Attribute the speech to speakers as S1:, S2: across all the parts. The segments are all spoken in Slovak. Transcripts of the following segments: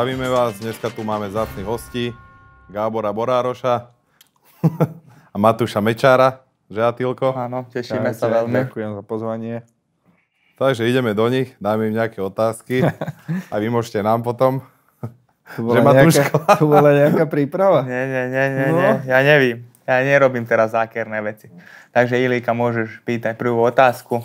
S1: Zdravíme vás, dneska tu máme zácných hostí, Gábora Borároša a Matúša Mečára, že Atilko? Áno, tešíme sa veľmi. Ďakujem za pozvanie. Takže ideme do nich, dáme im nejaké otázky a vy môžete nám potom. Tu bola, že nejaká,
S2: nejaká, tu bola nejaká
S3: príprava? Nie, nie, nie, nie, no. nie.
S2: ja neviem. Ja nerobím teraz zákerné veci. Takže Ilíka, môžeš pýtať prvú otázku.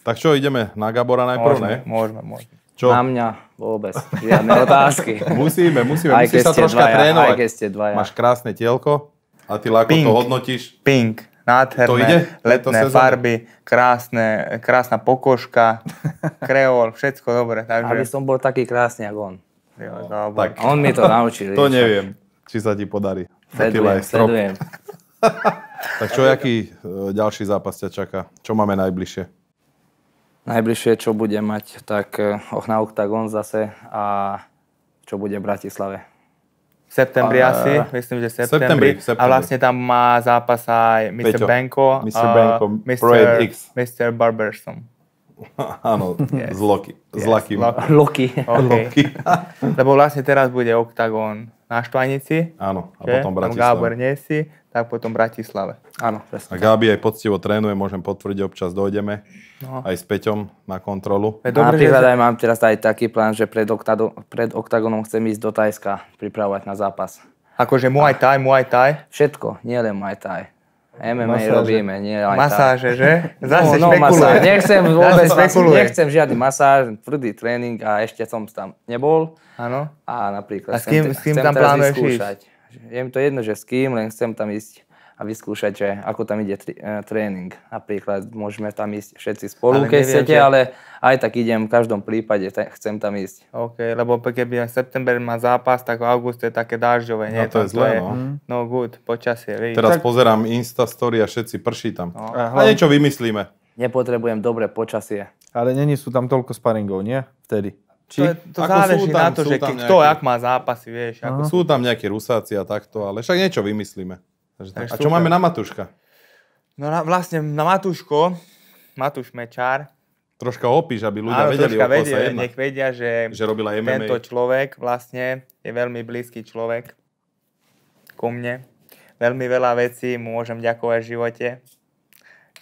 S2: Tak čo, ideme na Gabora
S1: najprv, môžeme, ne?
S4: Môžeme, môžeme. Čo? Na mňa vôbec.
S1: Žiadne otázky. musíme, musíme. Aj musíš sa troška dvaja, trénovať. Aj keď ste dvaja. Máš krásne tielko a ty ako to hodnotíš.
S2: Pink. Nádherné, to ide? letné to farby, krásne, krásna pokožka, kreol, všetko dobre. Takže... Aby som bol taký krásny, ako on. No, no,
S4: tak. On mi to naučil. to neviem,
S1: či sa ti podarí. Sledujem, sledujem. tak čo, aký e, ďalší zápas ťa čaká? Čo máme najbližšie? Najbližšie,
S4: čo bude mať, tak eh, och na Octagon zase a čo bude v Bratislave.
S2: V septembri a... asi, myslím, že septembri. septembri, septembri. A vlastne tam má zápas aj Mr. Peťo, Benko, Mr. Eh, Benko, uh, Mr. X. Mr. Barberson. Áno, yes. z Loki.
S1: yes. Z Loki. Okay.
S2: Loki. Lebo vlastne teraz bude Octagon na Štvanici. Áno, a že? potom Bratislava. Tam Gábor nie si, tak potom Bratislave. Áno, presne.
S4: A Gábi
S1: aj poctivo trénuje, môžem potvrdiť, občas dojdeme no. aj s Peťom na
S4: kontrolu. Je dobré, že... aj mám teraz aj taký plán, že pred, oktado, pred oktagonom chcem ísť do Tajska pripravovať na zápas. Akože Muay Thai, Muay Thai? Všetko, nielen Muay Thai. MMA masáže. robíme, nie aj Masáže, tá. že? Zase no, no, masáž. Nechcem vôbec, špekuluje. nechcem žiadny masáž, tvrdý tréning a ešte som tam nebol. Áno. A napríklad a s kým, chcem, s kým chcem tam teraz vyskúšať. Je mi to jedno, že s kým, len chcem tam ísť a vyskúšať, že ako tam ide tri, eh, tréning. Napríklad môžeme tam ísť všetci spolu, ale keď chcete, ale aj tak idem v každom
S2: prípade, te, chcem tam ísť. OK, lebo keby september má zápas, tak v auguste je také dážďové. No nie? to je zlé, to no. Mm. No good, počasie. Vidí. Teraz tak... pozerám
S1: story a všetci prší tam. No. A
S3: niečo vymyslíme.
S2: Nepotrebujem dobré
S3: počasie. Ale není sú tam toľko sparingov, nie? Vtedy. Či... To, to záleží tam, na to, že nejaké... kto ak
S1: má zápasy, vieš. Ako... Sú tam nejakí rusáci a takto, ale však niečo vymyslíme. Takže tak, a čo máme na Matuška?
S2: No na, vlastne na Matuško, Matúš Mečár.
S1: Troška opíš, aby ľudia áno, vedeli, o vedie, sa Nech vedia,
S2: že, že robila MMA. tento človek vlastne je veľmi blízky človek ku mne. Veľmi veľa vecí mu môžem ďakovať v živote,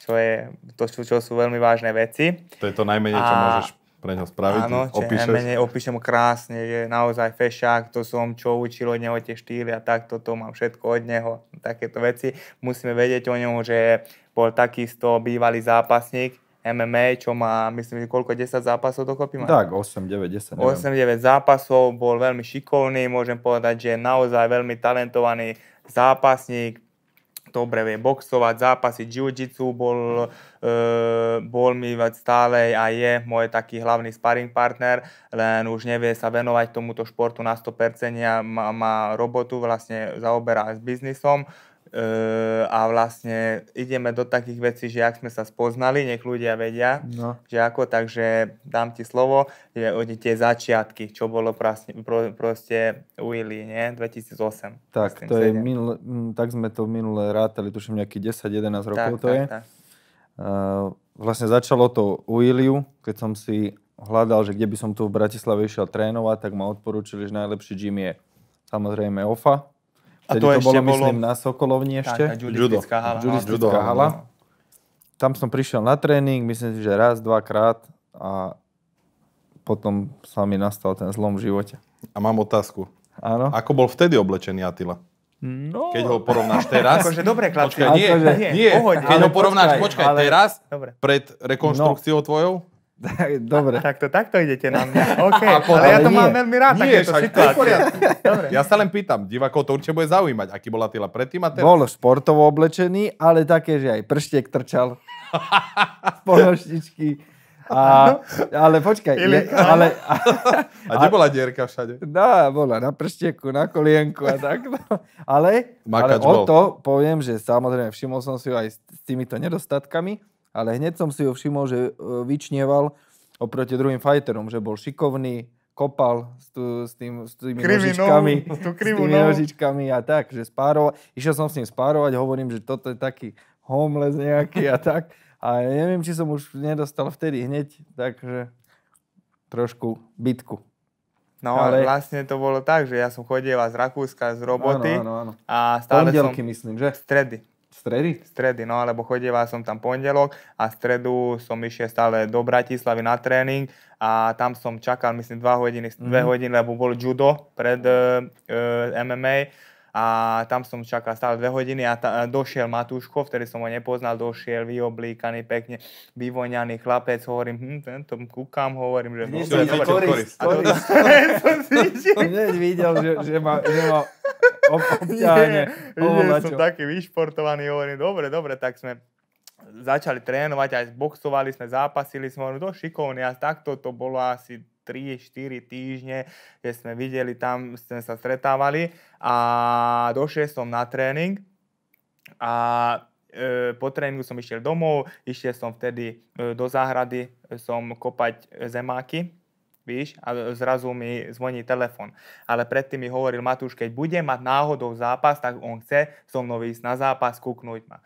S2: čo, je, to, čo sú veľmi vážne veci. To je to najmenej, a, môžeš pre
S1: ňo spraviť. Áno, čo opíšeš. menej
S2: opíšem krásne, že naozaj fešák, to som čo učil od neho tie štýly a takto to mám všetko od neho, takéto veci. Musíme vedieť o ňom, že bol takisto bývalý zápasník, MMA, čo má, myslím, koľko, 10 zápasov dokopy má? Tak,
S3: 8, 9, 10, neviem.
S2: 8, 9 zápasov, bol veľmi šikovný, môžem povedať, že je naozaj veľmi talentovaný zápasník, dobre vie boxovať, zápasy jiu-jitsu, bol, e, bol mi stále a je môj taký hlavný sparring partner, len už nevie sa venovať tomuto športu na 100%, má, má robotu, vlastne zaoberá s biznisom, Uh, a vlastne ideme do takých vecí, že ak sme sa spoznali, nech ľudia vedia, no. že ako, takže dám ti slovo, že tie začiatky, čo bolo prasne, pro, proste Ili, nie? 2008.
S3: Tak, to 7. je minule, tak sme to minule rátali, tuším nejaký 10-11 rokov tak, to tak, je. Tak. Uh, vlastne začalo to u Iliu, keď som si hľadal, že kde by som tu v Bratislave išiel trénovať, tak ma odporúčili, že najlepší gym je samozrejme OFA, a to, to bolo, bolo, myslím, na Sokolovni ešte. Tá, judistická hala. hala. Tam som prišiel na tréning, myslím si, že raz, dvakrát a
S1: potom sa mi nastal ten zlom v živote. A mám otázku. Áno. Ako bol vtedy oblečený Atila? No. Keď ho porovnáš teraz... akože dobre, Klapka. Počkaj, nie, akože, nie. Keď ale ho porovnáš, počkaj, počkaj ale... teraz, dobre. pred rekonštrukciou no. tvojou, Dobre. A, takto, takto idete na mňa. Okay. A podľa, ale ja to nie. mám veľmi rád, nie, však, to Dobre. Ja sa len pýtam, divákov to určite bude zaujímať, aký bola Attila predtým a teraz. Bol
S3: športovo oblečený, ale také, že aj prštek trčal
S1: Ponoštičky. A,
S3: ale počkaj. Je, ale, a, a kde bola dierka všade? No, bola na prštieku, na kolienku a tak. No. Ale, ale o to poviem, že samozrejme všimol som si ju aj s týmito nedostatkami, ale hneď som si ho všimol, že e, vyčnieval oproti druhým fighterom, že bol šikovný, kopal s, tu, s, tým, s tými Krivi nožičkami, krivu, s tými no. nožičkami a tak, že spároval. Išiel som s ním spárovať, hovorím, že toto je taký homeless nejaký a tak. A neviem, či som už nedostal vtedy hneď, takže trošku bitku. No ale vlastne to bolo tak, že ja som
S2: chodil z Rakúska z roboty áno, áno, áno. a stále Pondelky,
S3: som... myslím, že? Stredy stredy?
S2: Stredy, no alebo chodieval som tam pondelok a stredu som išiel stále do Bratislavy na tréning a tam som čakal myslím 2 hodiny, 2 mm. hodiny, lebo bol judo pred uh, e, e, MMA a tam som čakal stále 2 hodiny a, ta, a e, došiel Matúško, vtedy som ho nepoznal, došiel vyoblíkaný, pekne vyvoňaný chlapec, hovorím, hm, tento kúkam, hovorím, že... Nie, no, to, nie to, to, to, Nie, to,
S3: to, to, to,
S2: to, to, obťahne. Nie, som taký vyšportovaný, hovorím, dobre, dobre, tak sme začali trénovať, aj boxovali sme, zápasili sme, hovorím, to šikovne, a takto to bolo asi 3-4 týždne, keď sme videli, tam sme sa stretávali a došiel som na tréning a e, po tréningu som išiel domov, išiel som vtedy e, do záhrady, e, som kopať zemáky, Víš, a zrazu mi zvoní telefon. Ale predtým mi hovoril Matúš, keď bude mať náhodou zápas, tak on chce so mnou ísť na zápas, kúknúť ma.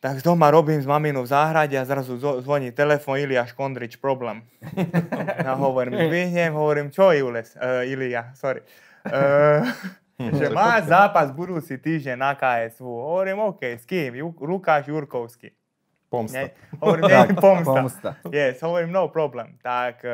S2: Tak z doma robím s maminou v záhrade a zrazu zvoní telefon Iliáš Kondrič, problém. A hovorím, vyhnem, hovorím, čo Jules, uh, e, Ilia, sorry. Uh, že má zápas budúci týždeň na KSV. Hovorím, OK, s kým? Lukáš Jurkovský. Pomsta. Ne? Hovorím, tak, nie, pomsta. pomsta. Yes, hovorím, no problém. Tak e,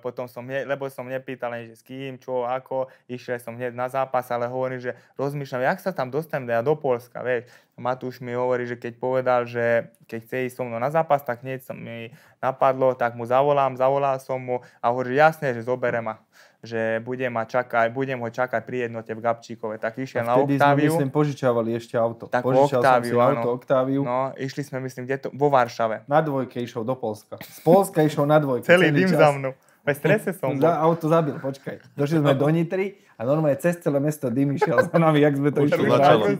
S2: potom som, hneď, lebo som nepýtal, že s kým, čo, ako, išiel som hneď na zápas, ale hovorím, že rozmýšľam, jak sa tam dostanem ja do Polska, vieš. Matúš mi hovorí, že keď povedal, že keď chce ísť so mnou na zápas, tak hneď som mi napadlo, tak mu zavolám, zavolal som mu a hovorí, jasne, že zobere ma že budem, ma čakať, budem ho čakať pri jednote v Gabčíkove. Tak išiel na Oktáviu. Sme, myslím,
S3: požičiavali ešte auto. Tak Požičal Oktáviu, som si auto
S2: Oktáviu. No, išli sme, myslím, kde to, vo Varšave. Na dvojke išiel do Polska. Z Polska
S3: išiel na dvojke. celý, celý dým čas. za mnou. Ve strese som bol. Za, auto zabil, počkaj. Došli sme do Nitry a normálne cez celé mesto dym išiel za nami, jak sme to išli.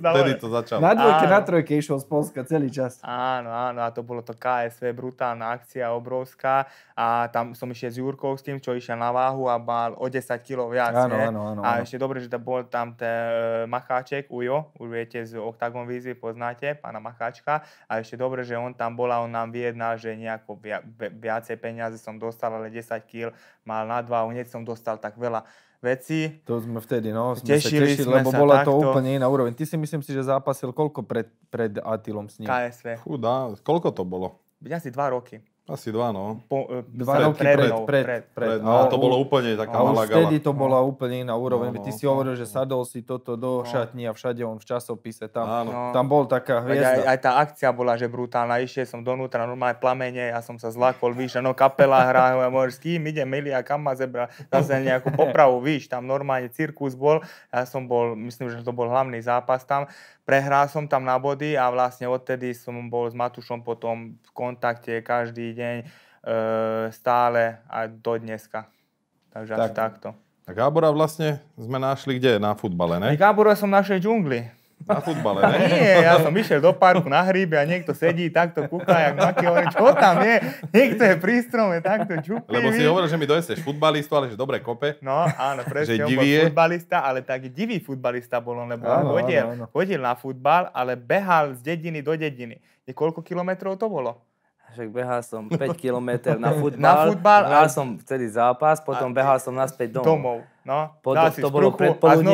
S3: Vtedy to začalo. Na dvojke, áno. na trojke išiel z Polska celý čas.
S2: Áno, áno, a to bolo to KSV, brutálna akcia, obrovská. A tam som išiel s Jurkovským, čo išiel na váhu a mal o 10 kg viac. Áno, áno, áno, a ešte dobre, že to bol tam ten e, Macháček, Ujo, už viete z Octagon Vizy poznáte pána Macháčka. A ešte dobre, že on tam bol a on nám vyjednal, že nejako viacej peniaze som dostal, ale 10 kg mal na dva, hneď som dostal tak veľa
S3: veci. To sme vtedy, no, sme tešili, sa tešili, sme lebo sa bola takto. to úplne iná úroveň. Ty si myslím si, že zápasil koľko pred, pred Atilom s ním? KSV.
S1: Chudá, koľko to bolo? Byť asi dva roky. Asi dva, no. Po, e, dva pred, roky pred, pred, pred, pred, pred. No, a to bolo úplne no, taká malá gala. vtedy
S3: to no. bola no. úplne iná úroveň. No, no, Ty si hovoril, no. že sadol si toto do no. šatní a všade on v časopise tam. No. Tam bol taká hviezda. Aj, aj, tá
S2: akcia bola, že brutálna. Išiel som donútra, normálne plamene, ja som sa zlakol, víš, no kapela hrá, ja môžem, s kým idem, milí a kam ma zebra, zase nejakú popravu, víš, tam normálne cirkus bol. Ja som bol, myslím, že to bol hlavný zápas tam. Prehral som tam na body a vlastne odtedy som bol s Matušom potom v kontakte každý deň, e, stále a do dneska. Takže tak. asi takto.
S1: A Gábora vlastne sme našli kde? Na futbale, ne? Gábora som našel v džungli. Na futbale, ne? Nie, ja som išiel do parku na
S2: hríbe a niekto sedí takto, kúka, jak maky, hovorí, čo tam je? Niekto je pri strome, takto čupí. Lebo si hovoril, že mi
S1: dojesteš futbalistu, ale že dobre kope. No, áno, presne, on bol futbalista, ale tak
S2: divý futbalista bol on, lebo áno, on chodil, áno, áno. na futbal, ale behal z dediny do dediny. Koľko kilometrov to bolo? však behal som 5 km na futbal, na futbal hral a...
S4: som celý zápas, potom a... behal som naspäť domov. domov. No, potom, to, bolo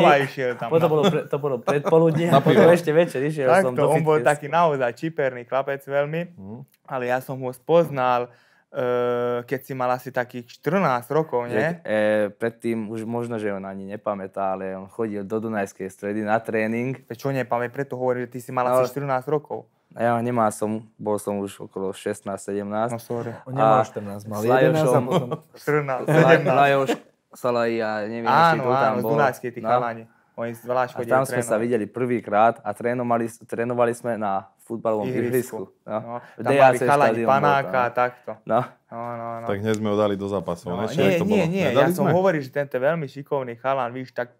S4: a išiel tam. Potom no. bolo, pre, to bolo predpoludne a potom ešte večer išiel tak som to, do on bol taký
S2: naozaj čiperný chlapec veľmi, mm. ale ja som ho spoznal, e, keď si mal asi takých 14 rokov, nie? Že, e, predtým už možno, že on ani nepamätá, ale on chodil
S4: do Dunajskej stredy na tréning. Čo nepamätá, preto hovoril, že ty si mal no, asi 14 rokov. Ja nemá som, bol som už okolo 16-17. No sorry, on 14, mal 11 a potom 17. Lajoš, Salaj a neviem, ešte kto tam áno, bol. Áno, z tí no. chalani.
S2: Oni Veľa A tam sme sa
S4: videli prvýkrát a trénovali, trénovali sme na futbalovom
S2: ihrisku.
S1: No. no. Tam mali chalani panáka a takto. No. No, no, no. Tak hneď sme ho dali do zápasov. No. Nie, nie, nie, nie. Ja sme? som hovoril,
S2: že tento veľmi šikovný chalan, víš, tak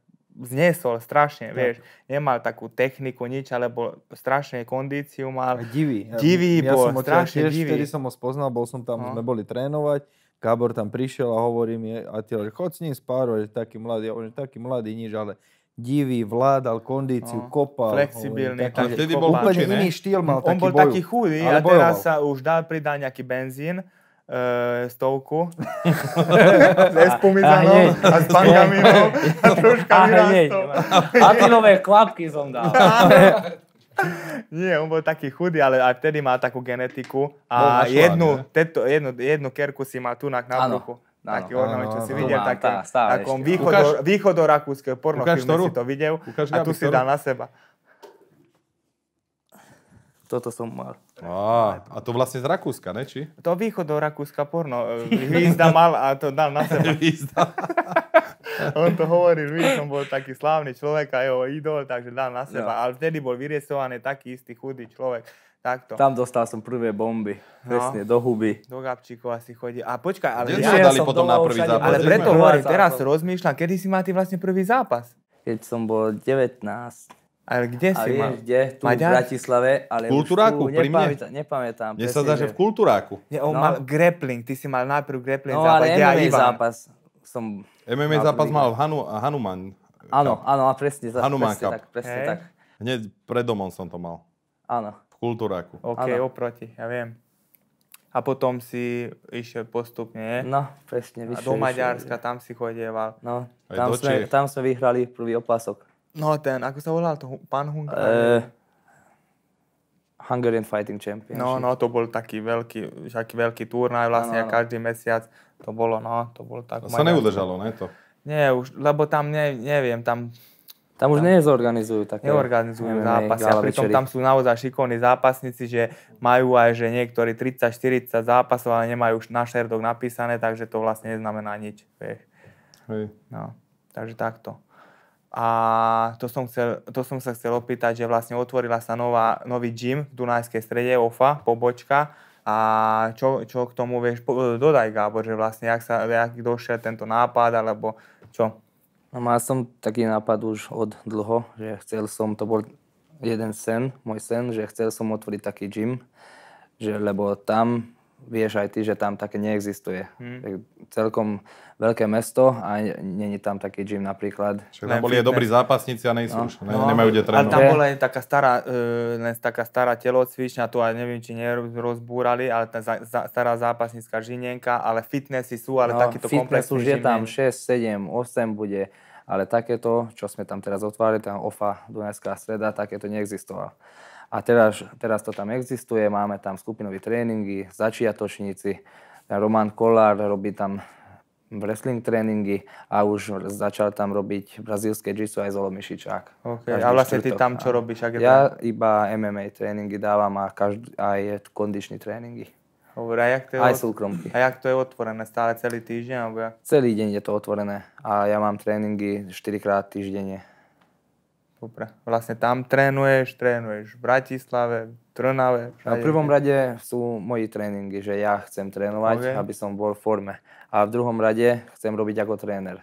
S2: znesol strašne, tak. vieš. Nemal takú techniku, nič, alebo strašne kondíciu mal.
S3: Divý. Divý ja, bol, ja som teda strašne tiež, divý. Vtedy som ho spoznal, bol som tam, no. sme boli trénovať. Kábor tam prišiel a hovorí mi, a ty chod s ním spárovať, taký mladý, ja hovorím, taký mladý nič, ale divý, vládal kondíciu, no, kopal. Flexibilný. Hovorím, taký, a vtedy bol úplne iný štýl mal on taký On bol bojov, taký chudý a teraz
S2: sa už dal pridať nejaký benzín e, stovku s espumizanov a, a s pangaminou a troškami A ty nové klapky som dal. Nie, on bol taký chudý, ale aj vtedy mal takú genetiku. A jednu, teto, jednu, jednu kerku si mal tu na bruchu. Taký ornament, čo si videl, taký, takom východorakúskeho porno si to videl a tu si dal na seba.
S1: Toto som mal. Á, a to vlastne z Rakúska, ne? Či?
S2: To východ do Rakúska porno. E, Výzda mal a to dal na seba. Výzda. On to hovoril, že som bol taký slávny človek a jeho idol, takže dal na seba. No. Ale vtedy bol vyriesovaný taký istý chudý človek. Takto. Tam dostal som prvé bomby. No. Presne, no. do huby. Do gabčíkov asi chodí. A počkaj, ale... Kde ja, ja dali potom na prvý zápas? Ale preto hovorím, teraz rozmýšľam, kedy si mal ty vlastne prvý zápas? Keď som bol 19. Ale kde a si vieš, mal? kde? Tu Maďar? v Bratislave. Ale v kultúráku? Tu, nepamätám, mne? Nepamätám. Mne sa zdá, že v kultúráku. Nie, on no. mal grappling. Ty si mal najprv grappling no,
S1: zápas. No ale MMA zápas
S2: som...
S4: MMA mal zápas mal v
S1: Hanu, Hanuman. Áno, áno, a presne, Hanuman presne tak. Presne hey. tak. Hneď pred domom som to mal. Áno. V kultúráku. OK, ano.
S2: oproti, ja viem. A potom si išiel postupne, No, presne, vyšiel. A do Maďarska, vyšiel. tam si chodieval. No, tam sme, tam sme vyhrali prvý opasok. No ten, ako sa volal to? Pán Hungár? Uh, eh, Hungarian Fighting Champion. No, no, to bol taký veľký, taký veľký turnaj vlastne no, no. no. každý mesiac. To bolo, no, to bolo tak. To sa neudržalo,
S1: ne to? Nie,
S2: už, lebo tam ne, neviem, tam...
S4: Tam už tam, nezorganizujú také... Neorganizujú zápasy a pritom tam
S2: sú naozaj šikovní zápasníci, že majú aj, že niektorí 30-40 zápasov, ale nemajú už na šerdok napísané, takže to vlastne neznamená nič, vieš. Hej. No, takže takto. A to som, chcel, to som sa chcel opýtať, že vlastne otvorila sa nová, nový gym v Dunajskej strede, OFA, pobočka. A čo, čo k tomu vieš, dodaj Gábor, že vlastne jak, sa, jak došiel tento nápad, alebo čo?
S4: No, mal som taký nápad už od dlho, že chcel som, to bol jeden sen, môj sen, že chcel som otvoriť taký gym, že lebo tam vieš aj ty, že tam také neexistuje. Hmm. Tak celkom veľké mesto a není tam taký gym napríklad. Čiže tam boli aj dobrí zápasníci a nejsú no. už, ne, no. nemajú
S1: kde trénovať. Ale tam bola
S2: len taká stará, e, len taká stará telocvičňa, tu aj neviem, či nerozbúrali, ale tá za, za, stará zápasnícka žinienka, ale fitnessy sú, ale no, takýto komplex. už je tam
S4: 6, 7, 8 bude. Ale takéto, čo sme tam teraz otvárali, tam OFA Dunajská streda, takéto neexistovalo. A teraz, teraz to tam existuje, máme tam skupinové tréningy, začiatočníci. Roman Kolár robí tam wrestling tréningy a už začal tam robiť brazílske jiu aj Zolo Mišičák. Okay. A vlastne čtvrtok. ty tam čo robíš? Ak ja tam? iba MMA tréningy dávam a každý, aj kondičné tréningy.
S2: Dobre, a jak to je aj od... súkromky. A jak to je otvorené? Stále celý týždeň? Alebo
S4: Celý deň je to otvorené a ja mám tréningy 4 krát týždenne.
S2: Popra. Vlastne tam trénuješ, trénuješ v Bratislave, Trnave.
S4: Všade. prvom rade sú moji tréningy, že ja chcem trénovať, okay. aby som bol v forme. A v druhom rade chcem robiť ako tréner.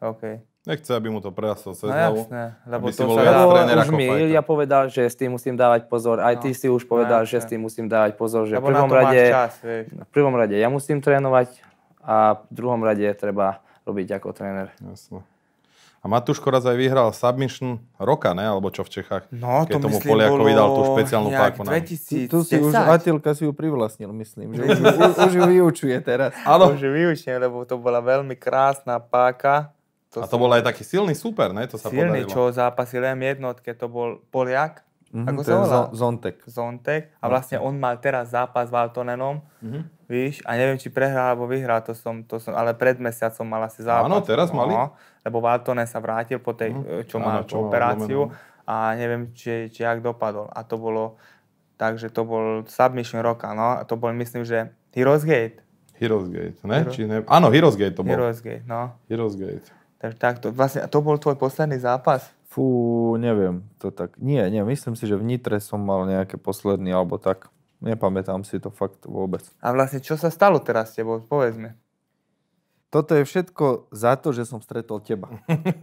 S4: OK.
S1: Nechce, aby mu to prerastlo cez No hlavu. lebo to sa lebo už mi
S4: Ilia povedal, že s tým musím dávať pozor. Aj no, ty si už povedal, no, že s tým musím dávať pozor. Že v prvom, rade, čas, v prvom rade ja musím trénovať a
S1: v druhom rade treba robiť ako tréner. Jasne. A Matúš Koraz aj vyhral submission roka, ne? Alebo čo v Čechách? No, Keď to tomu myslím, bolo... dal tú špeciálnu nejak, páku.
S3: 2010. Tu si už, Atilka si ju privlastnil, myslím. Že už, už, ju vyučuje teraz. Áno. Už ju vyučuje,
S2: lebo to bola veľmi krásna páka. To a to som... bol aj taký silný super, ne? To sa silný, podarilo. čo zápasil M1, to bol Poliak. Mm-hmm, ako sa volá? Zontek. Zontek. A vlastne on mal teraz zápas s Valtonenom, mm-hmm. víš, a neviem, či prehrá alebo vyhrá, to som, to som, ale pred mesiacom mal asi zápas. Áno, teraz mali? No, lebo Valtonen sa vrátil po tej, mm-hmm. čo mal Áno, čo operáciu a neviem, či, či jak dopadol. A to bolo, takže to bol submission roka, no, a to bol myslím, že Heroes Gate. Heroes Gate, ne? Hero... Či ne? Áno, Heroes Gate to bol. Heroes Gate, no.
S3: Heroes Gate. Takže takto, vlastne, a to bol tvoj posledný zápas? Fú, neviem to tak. Nie, nie, myslím si, že v Nitre som mal nejaké posledný alebo tak. Nepamätám si to fakt vôbec. A vlastne čo sa stalo teraz s tebou, povedzme. Toto je všetko za to, že som stretol teba.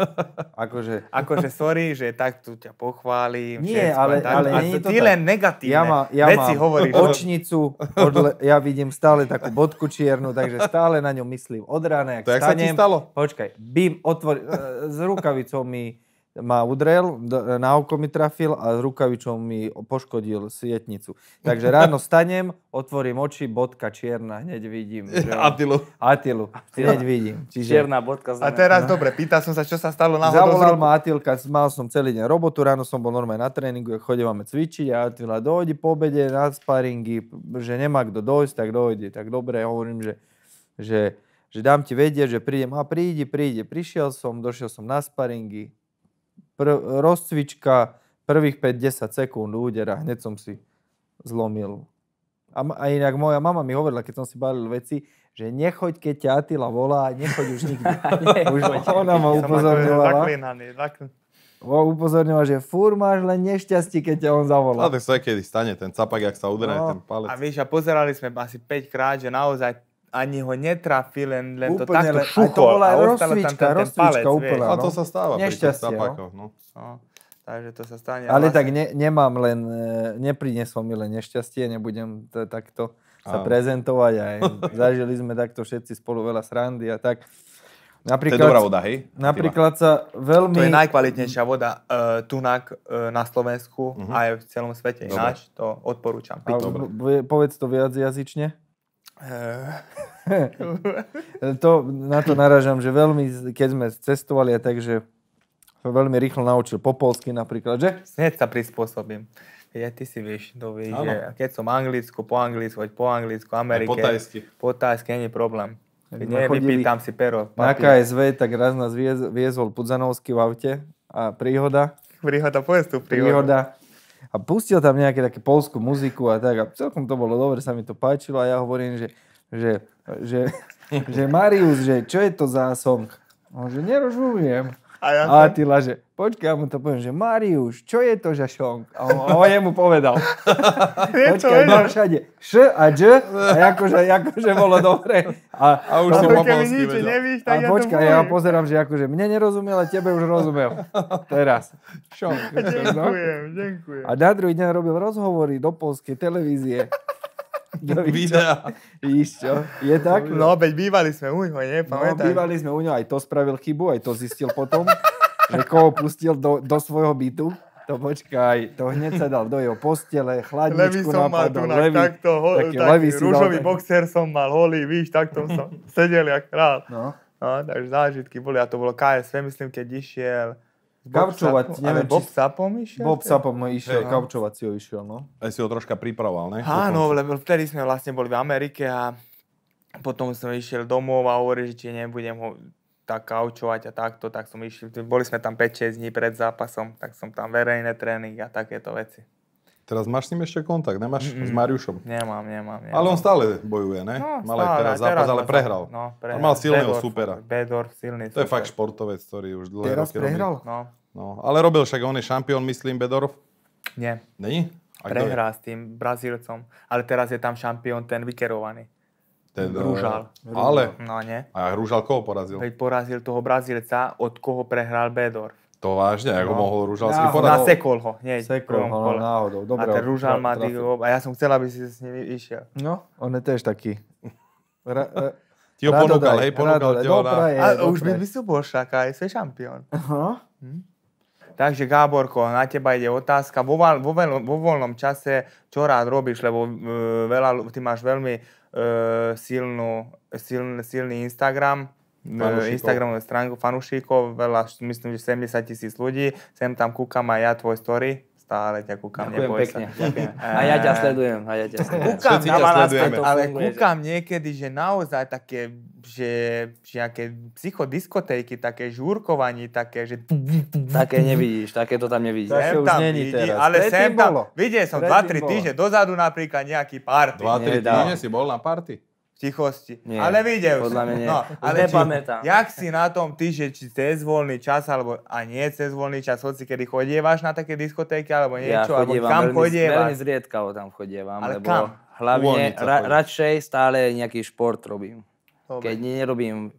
S3: akože... akože
S2: sorry, že tak tu ťa pochválim. Nie, všetko, ale, tak, ale nie je to ty tak. len negatívne ja má, ja veci hovoríš.
S3: očnicu, odle, ja vidím stále takú bodku čiernu, takže stále na ňu myslím od rána, ak to stanem. Sa ti stalo? Počkaj, bím, otvor, e, s rukavicou mi ma udrel, na oko mi trafil a rukavičom mi poškodil sietnicu. Takže ráno stanem, otvorím oči, bodka čierna, hneď vidím. Atilu. Atilu, hneď vidím. Čiže... Čierna bodka. Znamená. A teraz no. dobre,
S2: pýtal som sa, čo sa stalo na Zavolal
S3: ma Atilka, mal som celý deň robotu, ráno som bol normálne na tréningu, chodívame cvičiť a Atila dojde po obede na sparingy, že nemá kto dojsť, tak dojde. Tak dobre, hovorím, že, že že dám ti vedieť, že prídem. A prídi, príde. Prišiel som, došiel som na sparingy, pr- rozcvička prvých 5-10 sekúnd údera, hneď som si zlomil. A, a inak moja mama mi hovorila, keď som si balil veci, že nechoď, keď ťa Atila volá, nechoď už nikdy. už ona ma akože upozorňovala. Zaklinaný, že fúr máš len nešťastie, keď ťa on zavolá. Ale
S1: to sa aj kedy stane, ten capak, ak
S2: sa udrne, no. ten palec. A vieš, a pozerali sme asi 5 krát, že naozaj ani ho netrafí, len, len to takto len, šucho. to bola a rozsvička, tam ten, palec, úplne. A to no. sa stáva Nešťastie, pri tých no. no. no. Takže to sa stane. Ale vlastne. tak
S3: ne, nemám len, e, neprinieslo mi len nešťastie, nebudem to, takto sa a. prezentovať. Aj. Zažili sme takto všetci spolu veľa srandy a tak. Napríklad, to je dobrá voda, hej? Napríklad sa veľmi... To je najkvalitnejšia
S2: voda e, tunak e, na Slovensku uh-huh. a aj v celom svete. Ináč to odporúčam. A,
S3: v, povedz to viac jazyčne. Eh, to, na to naražam, že veľmi, keď sme cestovali a takže som veľmi rýchlo naučil po polsky napríklad, že?
S2: Hneď sa prispôsobím. Ja ty si vieš, to vieš, že keď som Anglicko, po anglicku, po anglicku, Amerike. Po tajsky. Po tajsky, není problém. Keď nie, vypýtam si pero. Papier. Na KSV,
S3: tak raz nás viezol Pudzanovský v aute a príhoda.
S2: Príhoda, povedz tú príhodu. Príhoda
S3: a pustil tam nejaké také polskú muziku a tak a celkom to bolo dobre, sa mi to páčilo a ja hovorím, že, že, že, že Marius, že čo je to za song? On že nerozumiem. A, ja a ty laže, počkaj, ja mu to poviem, že Mariuš, čo je to šonk? A on, on je mu povedal. počkaj, mám všade š a dž a akože, akože bolo dobre. A, a už som keby nič no. nevíš, tak a ja počkaj, ja pozerám, že akože mne nerozumiel, a tebe už rozumel. Teraz. Šonk. No. Ďakujem, ďakujem. A na druhý deň robil rozhovory do polskej televízie. do videa. Víš čo? Je tak? No, veď bývali sme u ňo, nie? Pamätaj. No, bývali sme u ňo, aj to spravil chybu, aj to zistil potom, že koho pustil do, do svojho bytu. To počkaj, to hneď sa dal do jeho postele, chladničku napadol. Levy som mal tu na takto, ho, taký, taký rúžový
S2: boxer som mal, holý, víš, takto som sedel jak rád. No. no. takže zážitky boli a to bolo KSV, myslím, keď išiel Kaučovať, sapom, neviem, Bob či... Sapom išiel? Bob Sapom no, išiel, hey, kaučovať
S1: si ho išiel, no. Aj si ho troška pripravoval, ne? Áno,
S2: lebo vtedy sme vlastne boli v Amerike a potom som išiel domov a hovoril, že či nebudem ho tak kaučovať a takto, tak som išiel. Boli sme tam 5-6 dní pred zápasom, tak som tam verejné tréning a takéto veci.
S1: Teraz máš s ním ešte kontakt, nemáš? Mm-mm. S Mariušom. Nemám, nemám, nemám. Ale on stále bojuje, ne? No, Mal aj teraz zápas, ale prehral. No, prehral. On mal silného Bedorf, supera. Bedorf, silný To je fakt športovec, ktorý už dlhé teraz roky prehral? Robí. No. no. Ale robil však, on je šampión, myslím, Bedorf? Nie. Není? A prehrá s
S2: tým Brazílcom. Ale teraz je tam šampión ten vykerovaný.
S1: Ten, eh, Rúžal. Ale? No nie. A Rúžal koho porazil? Veď
S2: porazil toho Brazílca, od koho prehral Bedorf.
S1: To vážne, ako no. mohol Ružalský podať. sekol
S2: ho nie. Sekol ho, no, náhodou. Dobre, a ten Rúžal má a ja som chcel, aby si s ním išiel.
S3: No, on je tiež taký.
S2: Ra, uh, ti ho ponúkal, hej, ponúkal ti ho na... Je, a už by však, aj je šampión.
S3: Aha. Hm?
S2: Takže Gáborko, na teba ide otázka. Vo, vo, vo voľnom čase, čo rád robíš, lebo uh, veľa, ty máš veľmi uh, silnú, siln, silný Instagram Fanúšikov. Instagramovú stránku fanúšikov, veľa, myslím, že 70 tisíc ľudí. Sem tam kúkam aj ja tvoj story, stále ťa kúkam, Ďakujem neboj pekne, sa. A ja ťa sledujem, a ja ťa sledujem. Kúkam na vás, ale kúkam niekedy, že naozaj také, že, že nejaké psychodiskotéky, také žúrkovanie, také, že... Také nevidíš, také to tam nevidíš. Sem tam vidí, teraz. Ale sem tam, videl som 2-3 týždne dozadu napríklad nejaký party. 2-3 týždne
S1: si bol na party? tichosti. Nie, ale videl podľa som. Mňa nie. No, ale nepamätám.
S2: Či, jak si na tom ty, že či cez voľný čas, alebo a nie cez voľný čas, hoci kedy chodievaš na také diskotéky, alebo niečo, ja alebo kam veľmi, chodievaš? Veľmi
S4: zriedkavo tam chodievam, ale lebo kam? hlavne ra, radšej stále nejaký šport robím. Dobre. Keď nerobím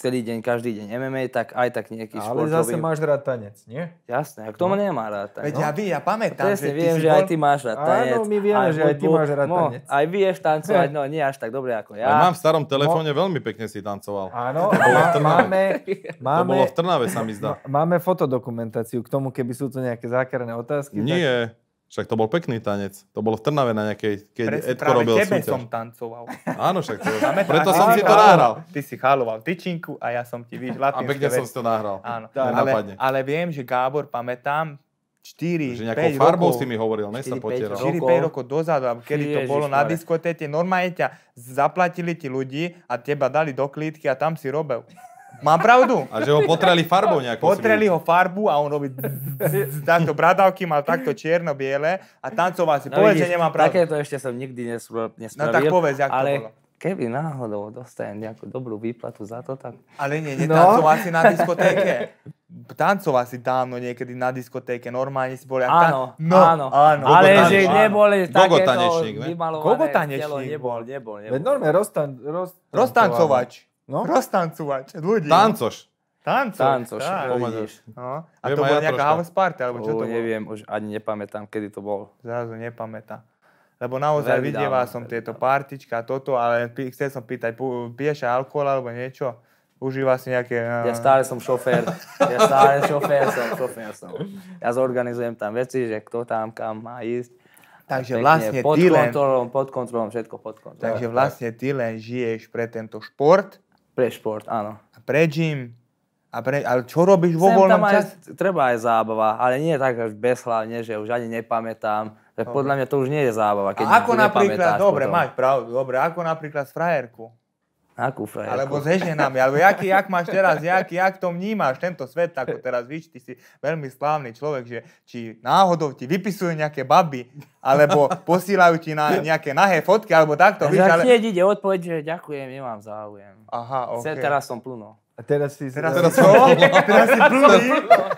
S4: celý deň, každý deň MMA, tak aj tak nejaký Ale Ale zase
S3: máš rád tanec, nie?
S1: Jasné, a kto no. nemá rád tanec? Veď ja no. vy, ja pamätám, Presne, že viem, že bol... aj ty máš rád tanec. Áno, my vieme, aj že aj ty máš rád no, tanec. No, aj vieš tancovať, no nie až tak dobre ako ja. Aj mám v starom telefóne no. veľmi pekne si tancoval. Áno, máme, máme... To bolo v Trnave, sa mi zdá.
S3: Máme fotodokumentáciu k tomu, keby sú to nejaké zákerné otázky. Nie.
S1: Tak... Však to bol pekný tanec. To bolo v Trnave na nejakej, keď Presne, Edko robil tebe súťaž. som tancoval. Áno, však to je. Preto som si to nahral. Ty si
S2: cháloval tyčinku a ja som ti, víš, latinské A pekne som si to nahral. Áno. Dá, ale, ale, viem, že Gábor, pamätám, 4, že nejakou 5 farbou rokov, si mi hovoril, ne sa potieral. 4, 5 rokov dozadu, kedy Ježiš, to bolo na diskotéte, normálne ťa zaplatili ti ľudí a teba dali do klítky a tam si robil. Mám pravdu? A že ho potreli farbou nejakou. Potreli ho farbu a on robí takto bradavky, mal takto čierno-biele a tancoval si. No, povedz, vidíš, že nemám pravdu. Takéto ešte som nikdy no nespravil. No tak povedz, jak ale... to
S4: bolo keby náhodou dostajem nejakú dobrú výplatu
S2: za to, tak... Ale nie, no. netancoval no. si na diskotéke. Tancoval si dávno niekedy na diskotéke, normálne si boli... Áno, tan... no, áno, áno. Ale že neboli takéto vymalované nebol, nebol,
S3: nebol. nebol. Normálne roztan, roz... roztancovač. No? Roztancovať ľudí. No? Tancoš. Tancoš. Tancoš, tak. No. no. A Viem to bola ja nejaká
S4: troška. house party, alebo čo to Neviem, už ani nepamätám, kedy to bol.
S2: Zrazu nepamätám. Lebo naozaj veľmi vidieval som tieto partička a toto, ale chcel som pýtať, piješ alkohol alebo niečo? Užíva si nejaké... Ja eh, stále som šofér. Ja stále šofér
S4: som, šofér som. Ja zorganizujem tam veci, že kto tam kam má ísť.
S2: Takže pekne, vlastne pod ty len... kontrolom, pod kontrolom, všetko pod kontrolom. Takže vlastne ty len žiješ pre tento šport, pre šport, áno. A pre gym? A pre, ale čo robíš vo voľnom čase? Treba aj
S4: zábava, ale nie tak až bezhlavne, že už ani nepamätám. Že okay. podľa mňa to už nie je zábava, keď a ako napríklad, dobre, potom. máš
S2: pravdu, dobre, ako napríklad frajerku?
S4: Na kufre. Alebo so ženami, alebo jak, jak máš teraz, jaký,
S2: jak to vnímaš, tento svet, ako teraz víš, ty si veľmi slávny človek, že či náhodou ti vypisujú nejaké baby, alebo posílajú ti na nejaké nahé fotky, alebo takto. Ja, víš, ale...
S4: ide odpoveď, že ďakujem, nemám záujem. Aha, okay. Teraz som plno.
S3: A teraz si... Teraz, teraz, si... teraz si blbý.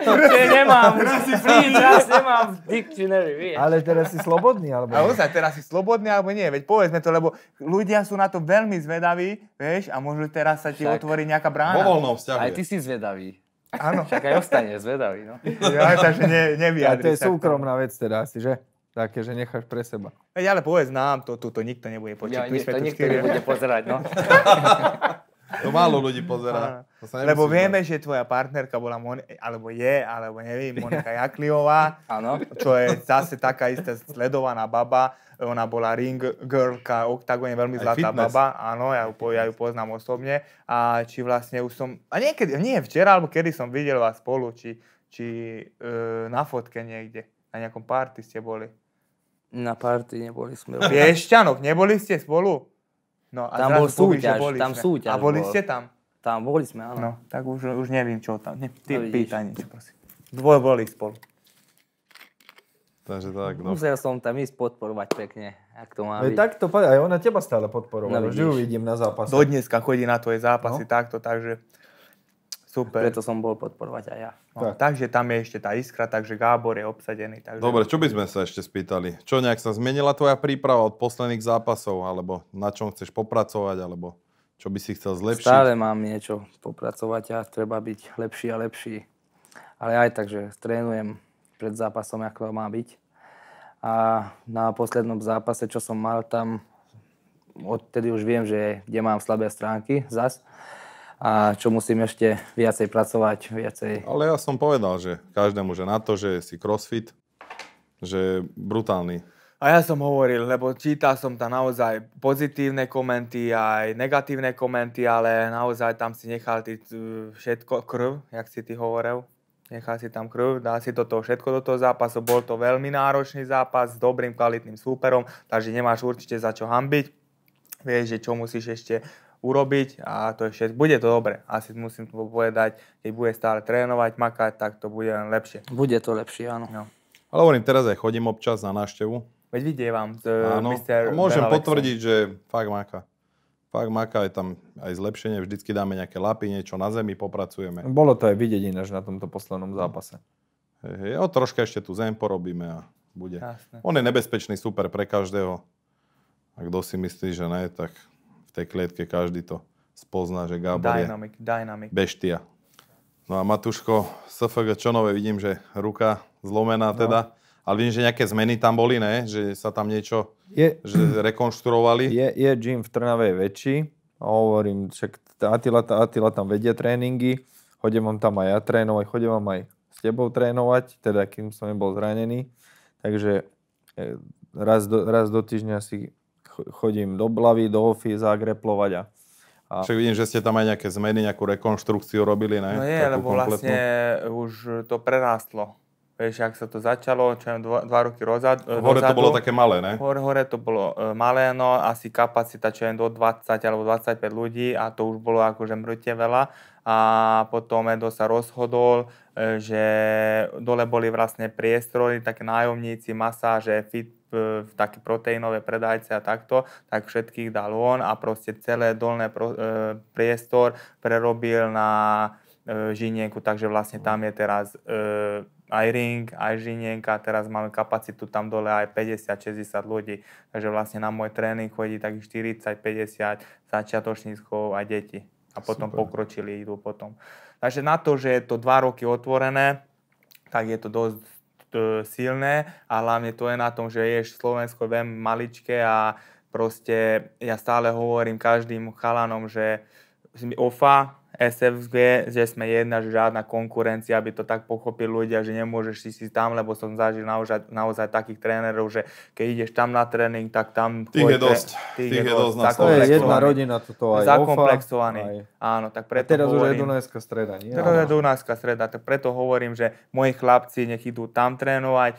S3: Čiže nemám. Teraz si free Teraz
S4: nemám v dictionary, vieš.
S2: Ale teraz si slobodný, alebo... Ale teraz si slobodný, alebo nie. Veď povedzme to, lebo ľudia sú na to veľmi zvedaví, vieš, a možno teraz sa ti
S4: otvorí nejaká brána. Vo voľnom vzťahu. Aj ty si zvedavý.
S2: Áno. Však aj ostane
S4: zvedavý, no. Ja, takže ne, nevyjadri a to je súkromná
S3: vec teda asi, že? Také, že necháš pre seba.
S2: ale povedz nám, to, to, to nikto nebude počuť. Ja, tu to nikto nebude pozerať, no.
S1: To málo ľudí pozera. To sa Lebo vieme,
S2: že tvoja partnerka bola, Moni- alebo je, alebo neviem, Monika Jakliová, ano. čo je zase taká istá sledovaná baba. Ona bola ring girlka, oktagone veľmi zlatá baba. Áno, ja ju, ja ju poznám osobne. A či vlastne už som... A niekedy, nie včera, alebo kedy som videl vás spolu, či, či e, na fotke niekde. Na nejakom party ste boli. Na party neboli sme. Piešťanok, neboli ste spolu? No a tam bol súťaž, boli tam sme. súťaž. A boli bol. ste tam? Tam boli sme, áno. No, tak už, už neviem, čo tam. Ne, ty no, pýtaj niečo, prosím. Dvoje boli spolu. Takže tak, no.
S4: Musel som tam ísť podporovať pekne, ak
S2: to má byť. Tak
S3: to aj ona teba stále podporovala, no, že ju vidím na
S2: zápase. Do dneska chodí na tvoje zápasy no. takto, takže Super. Preto som bol podporovať aj ja. No, tak. Takže tam je ešte tá iskra, takže Gábor je obsadený. Takže... Dobre, čo by
S1: sme sa ešte spýtali? Čo nejak sa zmenila tvoja príprava od posledných zápasov? Alebo na čom chceš popracovať? Alebo čo by si chcel zlepšiť? Stále
S4: mám niečo popracovať a treba byť lepší a lepší. Ale aj tak, že trénujem pred zápasom, ako to má byť. A na poslednom zápase, čo som mal tam, odtedy už viem, že kde mám slabé stránky zas a čo musím ešte viacej pracovať, viacej...
S1: Ale ja som povedal, že každému, že na to, že si crossfit, že brutálny. A ja som hovoril, lebo
S2: čítal som tam naozaj pozitívne komenty, aj negatívne komenty, ale naozaj tam si nechal ty e, všetko, krv, jak si ty hovoril. Nechal si tam krv, Dá si toto všetko do toho zápasu. Bol to veľmi náročný zápas s dobrým kvalitným súperom, takže nemáš určite za čo hambiť. Vieš, že čo musíš ešte urobiť a to je všetko. Bude to dobre, asi musím to povedať, keď bude stále trénovať, makať, tak to bude len lepšie. Bude to lepšie, áno. No.
S1: Ale hovorím, teraz aj chodím občas na návštevu.
S2: Veď vidievam. Áno, Mr. môžem potvrdiť,
S1: že fakt maká. Fakt maká, je tam aj zlepšenie, vždycky dáme nejaké lapy, niečo na zemi, popracujeme. Bolo to aj vidieť ináč na tomto poslednom zápase. Hej, o troška ešte tu zem porobíme a bude. Jasne. On je nebezpečný super pre každého. A kto si myslí, že ne, tak tej klietke každý to spozná, že Gábor dynamic, je dynamic. beštia. No a Matuško, SFG nové? vidím, že ruka zlomená no. teda. Ale vidím, že nejaké zmeny tam boli, ne? Že sa tam niečo je, že rekonštruovali. Je, je gym v Trnave väčší. Hovorím, však Atila,
S3: Atila tam vedie tréningy. Chodím vám tam aj ja trénovať, chodím vám aj s tebou trénovať, teda kým som nebol zranený. Takže e, raz do, raz do týždňa si chodím do Blavy, do Ofy zagreplovať a a... Však
S1: vidím, že ste tam aj nejaké zmeny, nejakú rekonštrukciu robili, ne? No nie, Takú lebo kompletnú. vlastne e, už to prerástlo.
S2: Vieš, ak sa to začalo, čo dva, dva roky rozad, e, Hore dozadu, to bolo také malé, ne? Hore, hore to bolo e, malé, no asi kapacita, čo je do 20 alebo 25 ľudí a to už bolo akože mŕte veľa a potom Edo sa rozhodol, e, že dole boli vlastne priestory, také nájomníci, masáže, fit, e, také proteínové predajce a takto, tak všetkých dal on a proste celé dolné e, priestor prerobil na žinienku, takže vlastne tam je teraz aj ring, aj žinienka, teraz máme kapacitu tam dole aj 50-60 ľudí, takže vlastne na môj tréning chodí tak 40-50 začiatočníckov a deti a potom Super. pokročili idú potom. Takže na to, že je to dva roky otvorené, tak je to dosť e, silné a hlavne to je na tom, že je Slovensko veľmi maličké a proste ja stále hovorím každým chalanom, že OFA SFG, že sme jedna, že žiadna konkurencia, aby to tak pochopili ľudia, že nemôžeš si si tam, lebo som zažil naozaj, naozaj takých trénerov, že keď ideš tam na tréning, tak
S3: tam... Tých je dosť. Tých, tých je dosť. dosť to je jedna rodina toto aj Zakomplexovaný. Aj. Áno, tak preto teraz hovorím, už je Dunajská streda, nie? Teraz je Dunajská
S2: streda, tak preto hovorím, že moji chlapci nech idú tam trénovať,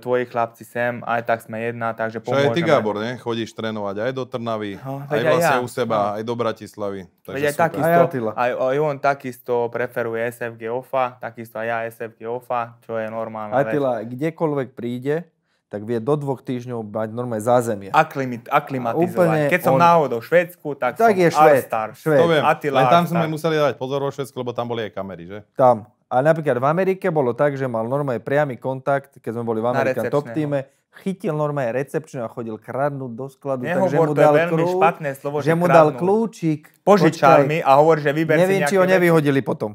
S2: tvoji chlapci sem, aj tak sme jedna, takže pomôžeme. Čo aj ty, Gábor, ne? Chodíš trénovať aj do Trnavy, no, aj vlastne ja. u seba, no. aj do Bratislavy. Takže aj, takisto, aj, aj, aj, on takisto preferuje SFG OFA, takisto aj ja SFG OFA, čo je normálne. Atila,
S3: vec. kdekoľvek príde, tak vie do dvoch týždňov mať normálne zázemie.
S1: Aklimit, aklimatizovať. Keď som on... náhodou v Švedsku, tak, tak som je Švéd, star Švéd. To viem. Atila Len tam all sme museli dať pozor vo Švedsku, lebo tam boli aj kamery, že?
S3: Tam. Ale napríklad v Amerike bolo tak, že mal normálne priamy kontakt, keď sme boli v Amerikan top týme, chytil normálne recepčnú a chodil kradnúť do skladu, Nehovor, takže mu dal, to je veľmi kľúč, špatné slovo, že, že mu dal kľúčik. Požičal mi a hovor, že vyber Neviem, si Neviem, či ho nevyhodili veci. potom.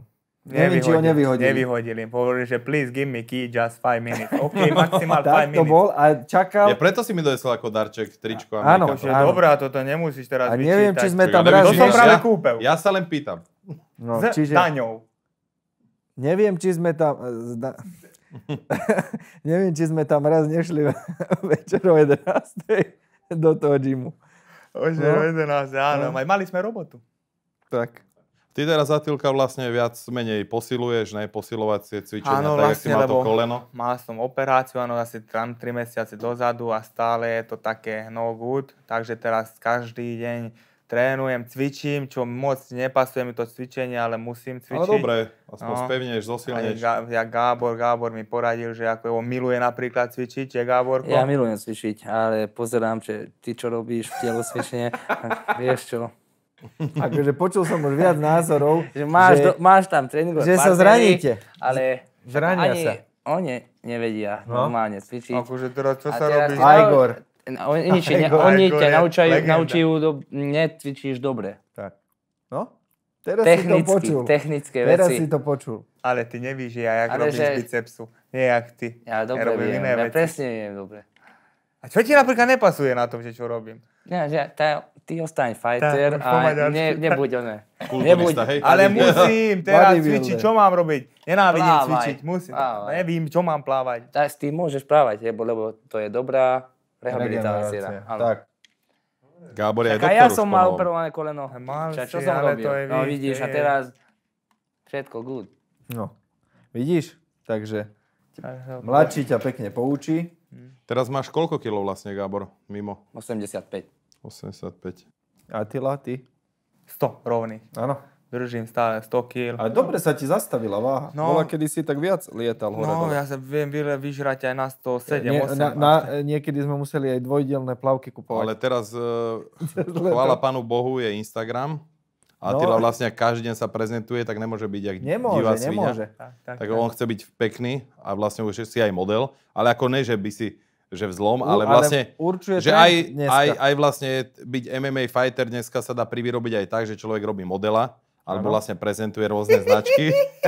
S3: Neviem, či ho nevyhodili. Nevyhodili.
S2: Hovorili, že please give me
S1: key just 5 minutes. OK, maximál 5 minutes. to bol
S3: a čakal... Ja
S1: preto si mi dojesel ako darček tričko a, Áno, že dobrá, toto nemusíš teraz a vyčítať. A neviem, či sme tam raz... To som práve kúpev. Ja sa len
S2: pýtam.
S3: No, čiže... daňou. Neviem, či sme tam... E, zda... Neviem, či sme tam raz nešli večer o 11. do toho džimu. Ože, no.
S2: 11, áno. No. Aj mali sme robotu.
S1: Tak. Ty teraz zatilka vlastne viac menej posiluješ, ne? Posilovacie cvičenia, áno, tak vlastne, si mal to koleno.
S2: Mal som operáciu, áno, asi tam 3 mesiace dozadu a stále je to také no good. Takže teraz každý deň trénujem, cvičím, čo moc nepasuje mi to cvičenie, ale musím cvičiť. Ale dobre, aspoň no. spevneš, zosilneš. Ga, ja Gábor, Gábor mi poradil, že ako on miluje napríklad cvičiť, je Gáborko?
S4: Ja milujem cvičiť, ale pozerám, že ty čo robíš v telocvične, vieš čo.
S3: Akože počul som už viac názorov, že máš, že, do, máš tam tréningové Že partnery, sa zraníte. Ale Zrania ani sa.
S4: oni nevedia no. normálne cvičiť. Akože teraz čo sa robí? Igor, oni, nič, ne, ako, oni ako, ťa naučajú, naučajú
S2: do, netvičíš dobre. Tak.
S3: No? Teraz technicky, si to počul. Technické teraz veci. Teraz si to počul.
S2: Ale ty nevíš, ja jak Ale robíš že... bicepsu. Nie jak ty. Ja dobre ja robím viem. Iné ja veci. presne viem dobre. A čo ti napríklad nepasuje na tom, že čo robím? Nie, že tá, ty ostaň fighter tá, a ne, nebuď oné. Nebuď, ale musím teraz cvičiť, čo mám robiť? Nenávidím cvičiť, musím. Plávaj. Nevím,
S4: čo mám plávať. Tak ty môžeš plávať, lebo to je dobrá Rehabilitácia.
S3: Tak. Gábor je ja som mal
S4: operované koleno. Mal Ča, čo si, som robil? To je, no vidíš, je... a teraz všetko good.
S1: No, vidíš? Takže mladší
S3: ťa pekne poučí.
S1: Hm. Teraz máš koľko kilov vlastne, Gábor, mimo? 85.
S3: 85.
S1: A ty, Laty? 100 rovný. Áno
S2: držím stále 100 kg. Ale dobre sa ti zastavila
S3: váha. No, Bola, kedy si tak viac lietal hore. No, dole.
S2: ja sa viem vyžrať aj na 107, Nie, 8. Na, no.
S3: na, niekedy sme museli aj dvojdelné plavky
S1: kupovať. Ale teraz, e, chvála pánu Bohu, je Instagram. A no. Tila vlastne každý deň sa prezentuje, tak nemôže byť jak nemôže, divá svinia. Nemôže, tak, tak, tak, on chce byť pekný a vlastne už si aj model. Ale ako ne, že by si že vzlom, ale vlastne, ale že aj, aj, aj vlastne byť MMA fighter dneska sa dá privyrobiť aj tak, že človek robí modela, alebo vlastne prezentuje rôzne značky.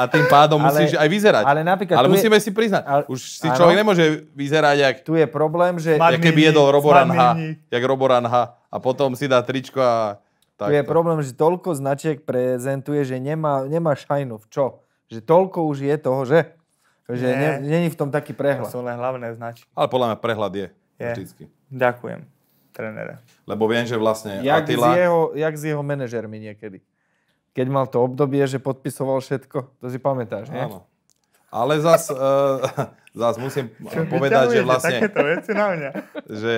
S3: a tým pádom ale, musíš aj vyzerať. Ale, napríklad, ale musíme
S1: je, si priznať, ale, už si áno, človek nemôže vyzerať, jak, tu je problém, že, jak keby jedol Roboran H, jak Roboran H a potom si dá tričko a tak. Tu je problém, že
S3: toľko značiek prezentuje, že nemá, nemá šajnu. Čo? Že toľko už je toho, že? Že není v tom taký prehľad. To sú len hlavné značky.
S1: Ale podľa mňa prehľad je. je. Vždycky.
S3: Ďakujem trénera.
S1: Lebo viem, že vlastne jak Attila... S
S3: jeho, jak s jeho manažermi niekedy. Keď mal to obdobie, že podpisoval všetko. To si pamätáš, nie? Áno.
S1: Ale zas, uh, zas musím Čo povedať, že vlastne... Takéto veci na mňa. Že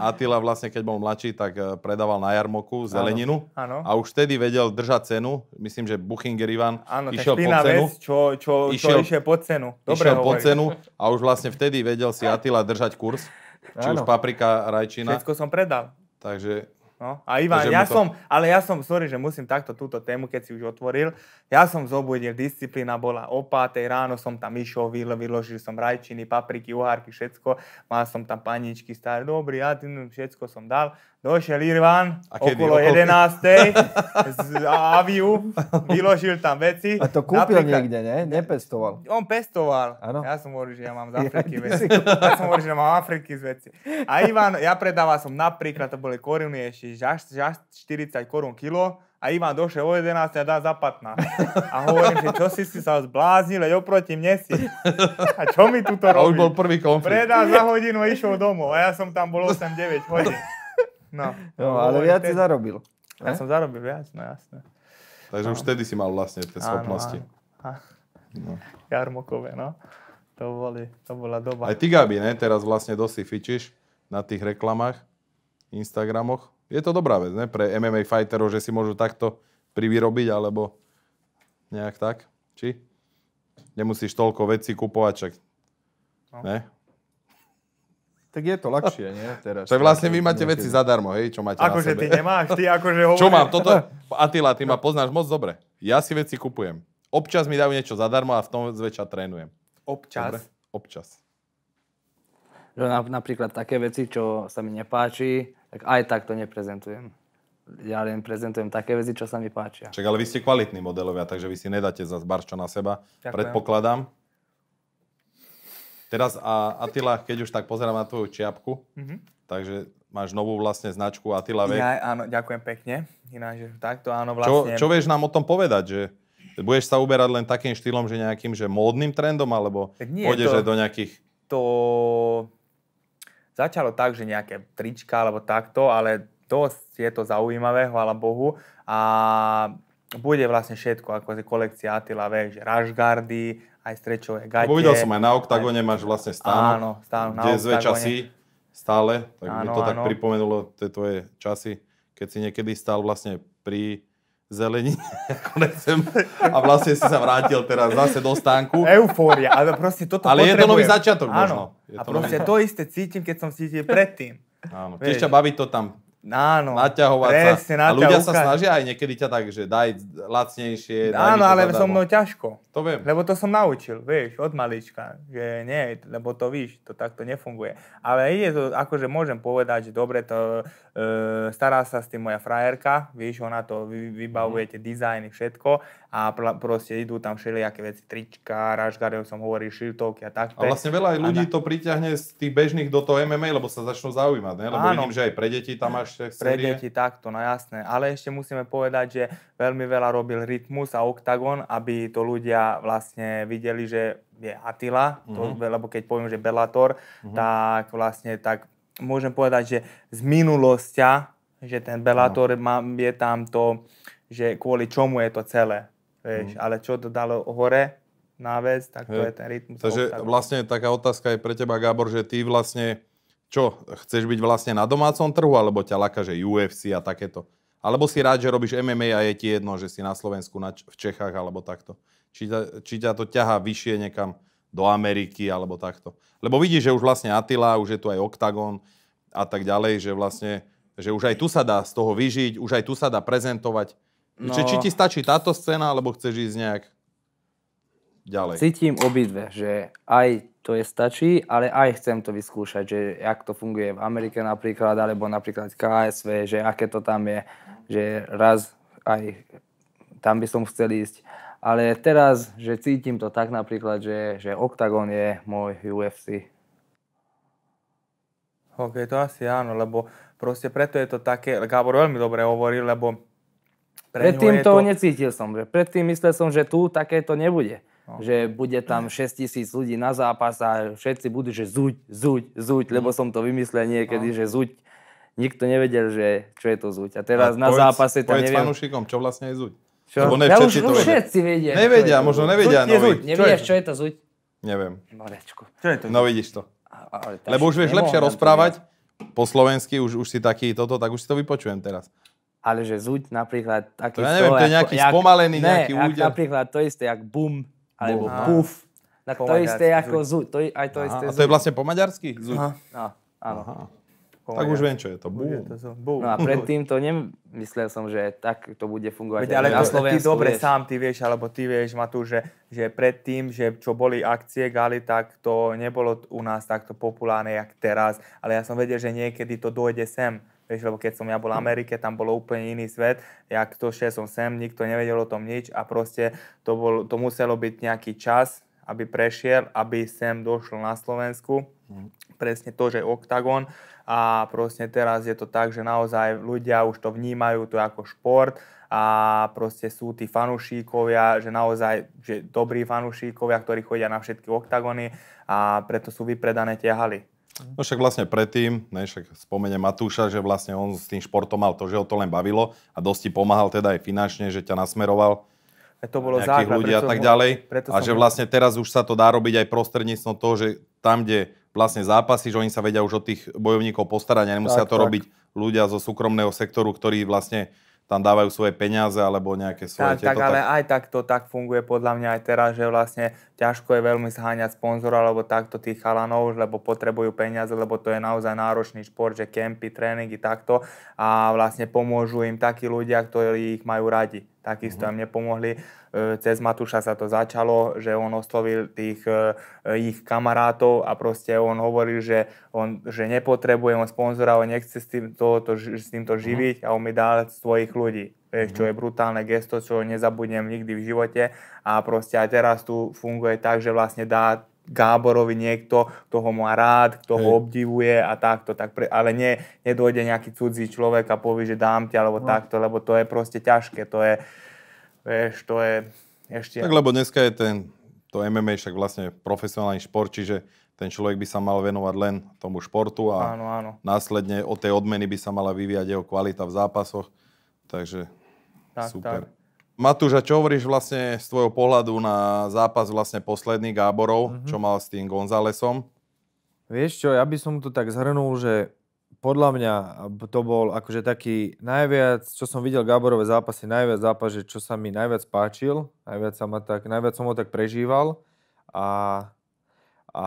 S1: Atila vlastne, keď bol mladší, tak e, predával na jarmoku zeleninu áno, áno. a už vtedy vedel držať cenu. Myslím, že Buchinger Ivan áno, išiel pod cenu. Vec, čo, čo, išiel, čo išiel pod cenu. Dobre išiel hovorí. pod cenu a už vlastne vtedy vedel si Atila držať kurz. Či Áno. už paprika, rajčina. Všetko som predal. Takže No, a Ivan, ja to... som,
S2: ale ja som, sorry, že musím takto túto tému, keď si už otvoril, ja som zobudil, disciplína bola o ráno, som tam išiel, vyložil som rajčiny, papriky, uhárky, všetko, mal som tam paničky staré, dobrý, ja tým všetko som dal, došiel Irvan, a kedy? okolo, okolo 11. z Aviu, vyložil tam veci. A to kúpil Napríklad, niekde,
S3: ne? Nepestoval.
S2: On pestoval. Ano? Ja som hovoril, že ja mám z Afriky ja, veci. Ja som hovoril, že mám Afriky z veci. A Ivan, ja predával som napríklad, to boli koruny ešte, že až, že až 40 korún kilo a Ivan došiel o 11 a dá za 15. A hovorím, že čo si si sa zbláznil, leď oproti mne si. A čo mi tu to robí? A už bol prvý konflikt. Predá za hodinu išiel domov a ja som tam bol 8-9 hodín. No, no ale viac si zarobil. Ja ne? som zarobil viac,
S1: no jasné. Takže no. už vtedy si mal vlastne tie schopnosti.
S2: Áno, áno. No. Jarmokové, no. To, boli, to bola doba. Aj ty, Gabi,
S1: ne? Teraz vlastne dosi fičíš na tých reklamách, Instagramoch je to dobrá vec ne? pre MMA fighterov, že si môžu takto privyrobiť alebo nejak tak. Či? Nemusíš toľko vecí kupovať, čak... No. Ne? Tak je to ľahšie,
S3: nie? Teraz. Tak vlastne vy máte veci zadarmo, hej, čo máte Akože
S1: ty nemáš,
S2: ty akože hovoríš. Čo mám, toto,
S1: Atila, ty ma poznáš moc dobre. Ja si veci kupujem. Občas mi dajú niečo zadarmo a v tom zväčša trénujem. Občas? Dobre? Občas. Že napríklad také veci,
S4: čo sa mi nepáči, tak aj tak to neprezentujem. Ja len prezentujem také veci,
S1: čo sa mi páčia. Čak, ale vy ste kvalitní modelovia, takže vy si nedáte za barčo na seba. Ďakujem. Predpokladám. Teraz, a Atila, keď už tak pozerám na tvoju čiapku, mm-hmm. takže máš novú vlastne značku Atila Vek. Ja, áno,
S2: ďakujem pekne. Ináč, takto áno, vlastne. Čo, čo vieš
S1: nám o tom povedať, že budeš sa uberať len takým štýlom, že nejakým, že módnym trendom, alebo pôjdeš to, do nejakých...
S2: To Začalo tak, že nejaké trička alebo takto, ale dosť je to zaujímavé, hvala Bohu. A bude vlastne všetko, ako je kolekcia Attila, vieš, rašgardy, aj strečové no, gate. Lebo videl som aj na Octagone, máš vlastne stánok, áno, stánok kde zväčša časy,
S1: stále, tak áno, mi to áno. tak pripomenulo tie tvoje časy, keď si niekedy stál vlastne pri zelení. a vlastne si sa vrátil teraz zase do stánku. Eufória, ale proste toto Ale je to nový začiatok Áno. možno. Je a proste nový... to
S2: isté cítim, keď som cítil
S1: predtým. Áno, tiež ťa baví to tam Áno, naťahovať presne, sa. A ľudia ukáž... sa snažia aj niekedy ťa tak, že daj lacnejšie. Daj Áno, ale so mnou
S2: ťažko. To viem. Lebo to som naučil, vieš, od malička. Že nie, lebo to víš, to takto nefunguje. Ale je to, akože môžem povedať, že dobre, to e, stará sa s tým moja frajerka, vieš, ona to vybavuje, tie dizajny, všetko a pl- proste idú tam všelijaké veci, trička, ražgare,
S1: som hovoril, šiltovky a
S2: tak. A vlastne veľa aj ľudí
S1: na... to priťahne z tých bežných do toho MMA, lebo sa začnú zaujímať, ne? lebo Áno, vidím, že aj pre deti tam máš série. Pre deti
S2: takto, no jasné. Ale ešte musíme povedať, že veľmi veľa robil Rytmus a Octagon, aby to ľudia vlastne videli, že je Atila, to, mm-hmm. lebo keď poviem, že Bellator, mm-hmm. tak vlastne tak môžem povedať, že z minulosťa, že ten Bellator no. má, je tam to, že kvôli čomu je to celé. Vieš, mm. ale čo to dalo hore na vec, tak
S1: to je, je ten rytmus. Takže obstavu. vlastne taká otázka je pre teba, Gábor, že ty vlastne, čo, chceš byť vlastne na domácom trhu, alebo ťa laká, že UFC a takéto? Alebo si rád, že robíš MMA a je ti jedno, že si na Slovensku, na, v Čechách alebo takto? Či, ta, či ťa to ťahá vyššie niekam do Ameriky alebo takto? Lebo vidíš, že už vlastne Atila, už je tu aj Octagon a tak ďalej, že vlastne, že už aj tu sa dá z toho vyžiť, už aj tu sa dá prezentovať No... Či, či ti stačí táto scéna, alebo chceš ísť nejak ďalej? Cítim
S4: obidve, že aj to je stačí, ale aj chcem to vyskúšať, že jak to funguje v Amerike napríklad, alebo napríklad KSV, že aké to tam je, že raz aj tam by som chcel ísť. Ale teraz, že cítim to tak napríklad,
S2: že, že Octagon je môj UFC. OK, to asi áno, lebo proste preto je to také, Gábor veľmi dobre hovorí, lebo Predtým to, to
S4: necítil som. Že predtým myslel som, že tu také to nebude.
S2: No. Že bude tam
S4: 6 tisíc ľudí na zápas a všetci budú, že zuď, zuď, zuď, mm. lebo mhm. som to vymyslel niekedy, no. že zuď. Nikto nevedel, že čo je to zuď. A teraz a na povedz, zápase to povedz neviem.
S1: fanúšikom, čo vlastne je zuď. Čo? Lebo ne, ja už, to už no všetci vedia. Nevedia, možno nevedia. Zuď, no zuď. Nevieš, čo je to zuď? Neviem. Norečku. Čo je to? No zuď? No vidíš to. Lebo už vieš lepšie rozprávať po slovensky, už, už si taký toto, tak už si to vypočujem teraz ale že zúť napríklad taký... To ja neviem, to je nejaký ako, spomalený ne, nejaký úder. napríklad
S4: to isté, jak bum, alebo bum. puf. Tak to isté ako zuť. To, aj to isté a to je vlastne po maďarsky? Zuť. Aha. No, áno. Aha. Po tak už viem, čo je to. Bum. Je to so, bum. No a predtým
S2: to nemyslel som, že tak to bude fungovať. Veď, ale na to, ty dobre vieš. sám, ty vieš, alebo ty vieš, Matú, že, že predtým, že čo boli akcie Gali, tak to nebolo u nás takto populárne, jak teraz. Ale ja som vedel, že niekedy to dojde sem Vieš, lebo keď som ja bol v hm. Amerike, tam bol úplne iný svet. Ja to šiel som sem, nikto nevedel o tom nič a proste to, bol, to muselo byť nejaký čas, aby prešiel, aby sem došlo na Slovensku. Mm. Presne to, že OKTAGON a proste teraz je to tak, že naozaj ľudia už to vnímajú to ako šport a proste sú tí fanúšíkovia, že naozaj že dobrí fanúšíkovia, ktorí chodia na všetky oktagony a preto sú vypredané tie haly.
S1: No však vlastne predtým, ne, však spomene Matúša, že vlastne on s tým športom mal to, že ho to len bavilo a dosť ti pomáhal teda aj finančne, že ťa nasmeroval a e, to bolo nejakých základ, ľudí a tak ďalej. a že vlastne teraz už sa to dá robiť aj prostredníctvom toho, že tam, kde vlastne zápasy, že oni sa vedia už o tých bojovníkov postarať a nemusia tak, to tak. robiť ľudia zo súkromného sektoru, ktorí vlastne tam dávajú svoje peniaze alebo nejaké svoje... Tak, tieto, tak, tak
S2: aj tak to tak funguje podľa mňa aj teraz, že vlastne ťažko je veľmi zháňať sponzora alebo takto tých chalanov, lebo potrebujú peniaze, lebo to je naozaj náročný šport, že kempy, tréningy, takto a vlastne pomôžu im takí ľudia, ktorí ich majú radi. Takisto mm-hmm. im nepomohli. E, cez Matúša sa to začalo, že on oslovil tých e, ich kamarátov a proste on hovoril, že, on, že nepotrebuje on sponzora, on nechce s, tým tohoto, s týmto mhm. živiť a on mi dal svojich ľudí. Vieš, čo mhm. je brutálne gesto, čo nezabudnem nikdy v živote. A proste aj teraz tu funguje tak, že vlastne dá Gáborovi niekto, kto ho má rád, kto ho obdivuje a takto. Tak pre, ale nie, nedojde nejaký cudzí človek a povie, že dám ti alebo no. takto, lebo to je proste ťažké. To je, vieš, to je ešte... Tak lebo dneska
S1: je ten, to MMA však vlastne profesionálny šport, čiže ten človek by sa mal venovať len tomu športu a áno, áno. následne od tej odmeny by sa mala vyvíjať jeho kvalita v zápasoch. Takže tak, super. Tak. Matúša, čo hovoríš vlastne z tvojho pohľadu na zápas vlastne posledný Gáborov, mm-hmm. čo mal s tým Gonzálesom? Vieš čo, ja by som to tak zhrnul, že
S3: podľa mňa to bol akože taký najviac, čo som videl Gáborové zápasy, najviac zápas, že čo sa mi najviac páčil, najviac, sa ma tak, najviac som ho tak prežíval a, a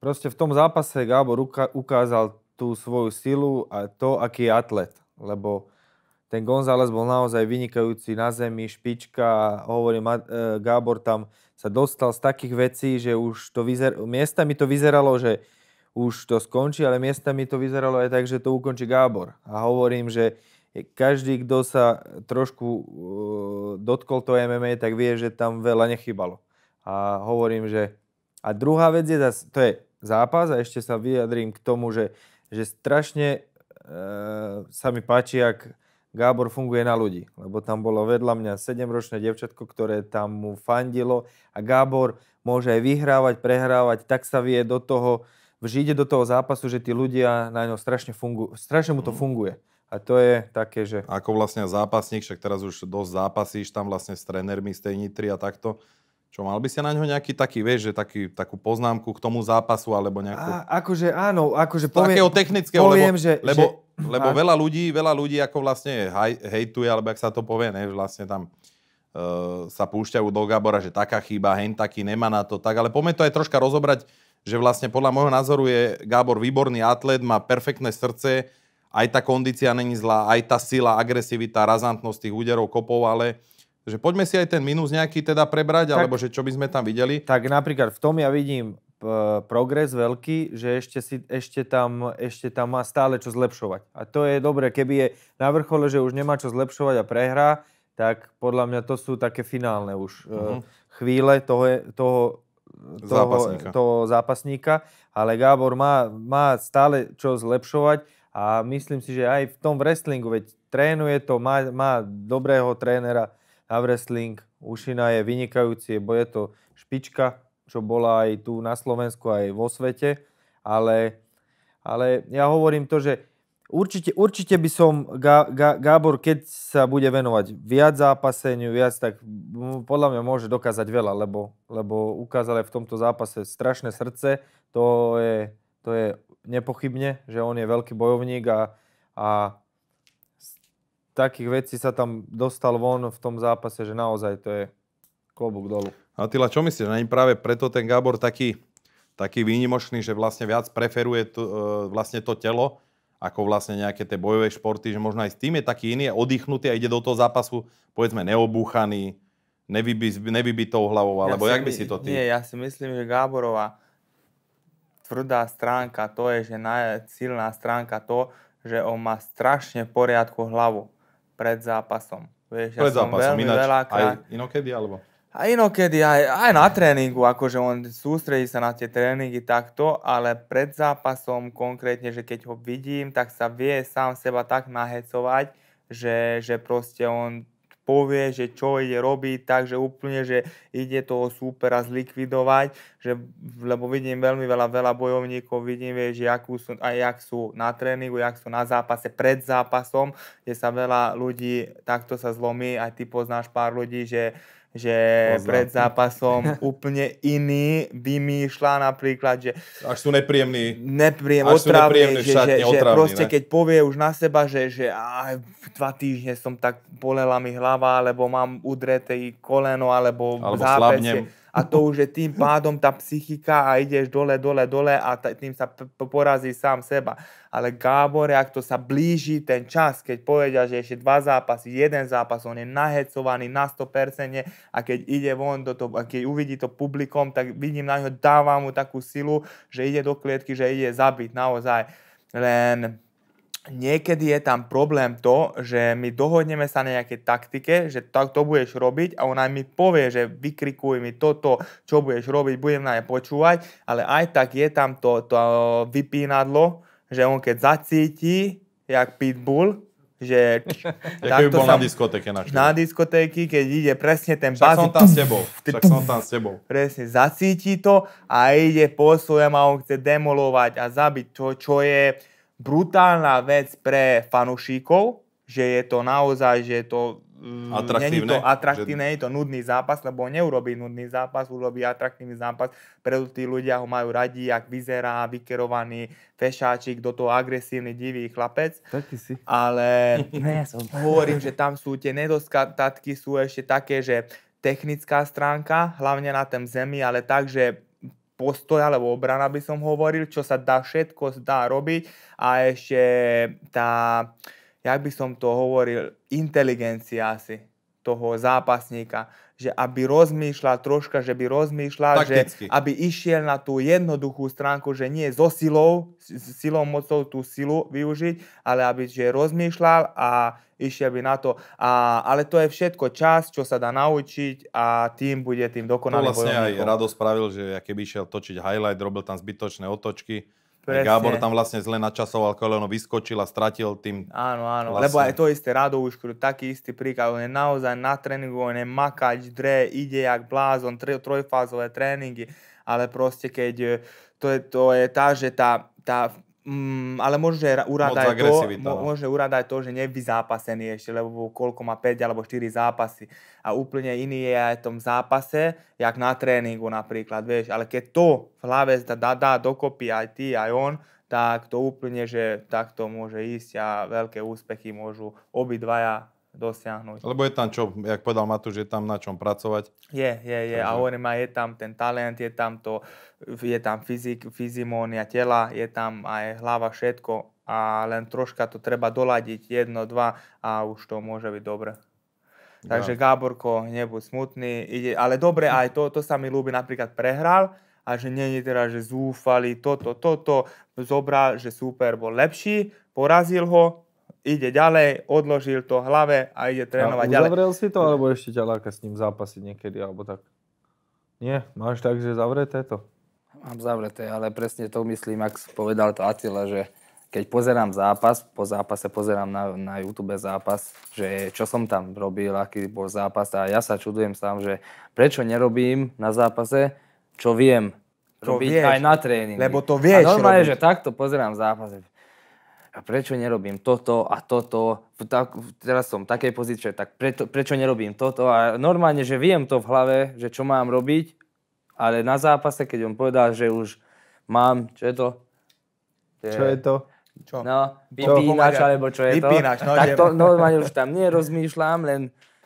S3: proste v tom zápase Gábor ukázal tú svoju silu a to, aký je atlet, lebo ten González bol naozaj vynikajúci na zemi, špička, hovorím, e, Gábor tam sa dostal z takých vecí, že už to vyzer... mi to vyzeralo, že už to skončí, ale miesta mi to vyzeralo aj tak, že to ukončí Gábor. A hovorím, že každý, kto sa trošku uh, dotkol to MMA, tak vie, že tam veľa nechybalo. A hovorím, že... A druhá vec je, to je zápas a ešte sa vyjadrím k tomu, že, že strašne e, sa mi páči, ak Gábor funguje na ľudí, lebo tam bolo vedľa mňa 7-ročné devčatko, ktoré tam mu fandilo a Gábor môže aj vyhrávať, prehrávať, tak sa vie do toho, vžiť do toho zápasu, že tí ľudia
S1: na ňo strašne fungu, strašne mu to mhm. funguje. A to je také, že... Ako vlastne zápasník, však teraz už dosť zápasíš tam vlastne s trénermi z tej Nitry a takto. Čo, mal by si na ňo nejaký taký, vieš, že taký, takú poznámku k tomu zápasu, alebo nejakú... A,
S3: akože áno, akože poviem... Takého technického, poviem, lebo, že, lebo že lebo a... veľa
S1: ľudí, veľa ľudí ako vlastne hejtuje, alebo ak sa to povie, ne, že vlastne tam uh, sa púšťajú do Gabora, že taká chyba, hen taký, nemá na to tak. Ale poďme to aj troška rozobrať, že vlastne podľa môjho názoru je Gábor výborný atlet, má perfektné srdce, aj tá kondícia není zlá, aj tá sila, agresivita, razantnosť tých úderov, kopov, ale že poďme si aj ten minus nejaký teda prebrať, tak, alebo že čo by sme tam videli. Tak napríklad v tom ja vidím progres veľký, že ešte, si, ešte, tam,
S3: ešte tam má stále čo zlepšovať. A to je dobre, keby je na vrchole, že už nemá čo zlepšovať a prehrá, tak podľa mňa to sú také finálne už uh-huh. chvíle toho, toho,
S1: toho, zápasníka.
S3: toho zápasníka. Ale Gábor má, má stále čo zlepšovať a myslím si, že aj v tom wrestlingu, veď trénuje to, má, má dobrého trénera na wrestling, Ušina je vynikajúci, bo je to špička čo bola aj tu na Slovensku, aj vo svete, ale, ale ja hovorím to, že určite, určite by som, Gá, Gá, Gábor, keď sa bude venovať viac zápaseniu, viac, tak podľa mňa môže dokázať veľa, lebo, lebo ukázal aj v tomto zápase strašné srdce, to je, to je nepochybne, že on je veľký bojovník a, a z takých vecí sa tam dostal von v tom zápase, že naozaj to je klobúk dolu.
S1: Atila, čo myslíš, není práve preto ten Gábor taký, taký výnimočný, že vlastne viac preferuje to, e, vlastne to telo, ako vlastne nejaké tie bojové športy, že možno aj s tým je taký iný, je oddychnutý a ide do toho zápasu, povedzme, neobúchaný, nevyby nevybitou hlavou, alebo ja jak my, by si to ty? Nie,
S2: ja si myslím, že Gáborová tvrdá stránka to je, že silná stránka to, že on má strašne poriadku hlavu pred zápasom.
S1: Vieš, pred ja zápasom, som veľmi ináč, veľakrát... aj inokedy, alebo?
S2: A inokedy aj, aj na tréningu, akože on sústredí sa na tie tréningy takto, ale pred zápasom konkrétne, že keď ho vidím, tak sa vie sám seba tak nahecovať, že, že proste on povie, že čo ide robiť, takže úplne, že ide toho súpera zlikvidovať, že, lebo vidím veľmi veľa, veľa bojovníkov, vidím, vie, že sú, aj jak sú na tréningu, jak sú na zápase, pred zápasom, kde sa veľa ľudí takto sa zlomí, aj ty poznáš pár ľudí, že že Ozná. pred zápasom úplne iný vymýšľa napríklad, že... Až sú nepríjemní. Nepríjemní, že, šatne, že, otrávny, že proste ne? keď povie už na seba, že, že aj dva týždne som tak bolela mi hlava, alebo mám udreté koleno, alebo, alebo zápesie. Slabnem a to už je tým pádom tá psychika a ideš dole, dole, dole a tým sa porazí sám seba. Ale Gábor, ak to sa blíži ten čas, keď povedia, že ešte dva zápasy, jeden zápas, on je nahecovaný na 100% a keď ide von, do to, keď uvidí to publikom, tak vidím na ňo, dáva mu takú silu, že ide do klietky, že ide zabiť naozaj. Len niekedy je tam problém to, že my dohodneme sa na nejakej taktike, že tak to budeš robiť a ona mi povie, že vykrikuj mi toto, čo budeš robiť, budem na ne počúvať, ale aj tak je tam to, to vypínadlo, že on keď zacíti, jak pitbull, že... Ako bol sa, na diskotéke. Na, na diskotéky, keď ide presne ten Však som tam s tebou. Však som tam s tebou. Presne, zacíti to a ide po svojom a on chce demolovať a zabiť to, čo je brutálna vec pre fanúšikov, že je to naozaj, že je to mm, atraktívne. je to atraktívne, že... je to nudný zápas, lebo neurobí nudný zápas, urobí atraktívny zápas, preto tí ľudia ho majú radi, ak vyzerá, vykerovaný fešáčik, do toho agresívny, divý chlapec. Taký si. Ale ne, ja som. hovorím, že tam sú tie nedostatky, sú ešte také, že technická stránka, hlavne na tom zemi, ale tak, že postoj alebo obrana by som hovoril, čo sa dá všetko dá robiť a ešte tá, jak by som to hovoril, inteligencia asi toho zápasníka, že aby rozmýšľal troška, že by rozmýšľal, že aby išiel na tú jednoduchú stránku, že nie so silou, silou mocou tú silu využiť, ale aby že rozmýšľal a išiel by na to. A, ale to je všetko čas, čo sa dá naučiť a tým bude tým dokonalým To vlastne bojovníkom. aj Rado
S1: spravil, že keby išiel točiť highlight, robil tam zbytočné otočky, Presne. Gábor tam vlastne zle načasoval koleno, vyskočil a stratil tým. Áno, áno, vlastne. lebo aj
S2: to isté, Rado taký istý príklad, on je naozaj na tréningu, on je makať, dre, ide jak blázon, tri, trojfázové tréningy, ale proste keď eh, to je, to je tá, že tá, tá Mm, ale môže urada, aj to, no. môže urada aj to, že nevy zápasený ešte, lebo koľko má 5 alebo 4 zápasy. A úplne iný je aj v tom zápase, jak na tréningu napríklad, vieš. Ale keď to v hlave dá, dá, dá dokopy aj ty, aj on, tak to úplne, že takto môže ísť a veľké úspechy môžu obidvaja dosiahnuť. Lebo je
S1: tam čo, jak povedal Matúš, je tam na čom pracovať. Je, je, je. Takže... A
S2: hovorím je tam ten talent, je tam to, je tam fyzik, fyzimónia tela, je tam aj hlava, všetko. A len troška to treba doladiť, jedno, dva a už to môže byť dobre. Takže ja. Gáborko, nebuď smutný. Ide, ale dobre, aj to, to sa mi ľúbi, napríklad prehral, a že není teda, že zúfali, toto, toto, zobral, že super bol lepší, porazil ho, ide ďalej, odložil to hlave a ide trénovať a ďalej.
S3: Zavrel si to, alebo ešte ťa láka s ním zápasiť niekedy, alebo tak? Nie, máš tak, že zavreté to? Mám zavreté, ale presne to myslím, ak povedal to Atila, že
S4: keď pozerám zápas, po zápase pozerám na, na YouTube zápas, že čo som tam robil, aký bol zápas a ja sa čudujem sám, že prečo nerobím na zápase, čo viem, to robiť vieš, aj na tréning. Lebo to vieš A normálne, robiť. že takto pozerám zápas, a prečo nerobím toto a toto, tak, teraz som v takej pozícii, tak preto, prečo nerobím toto a normálne, že viem to v hlave, že čo mám robiť, ale na zápase, keď on povedal, že už mám, čo je to? Je, čo je to? Čo? No, vypínač, čo? alebo čo je vypínač, to? No, tak to normálne už
S2: tam nerozmýšľam, len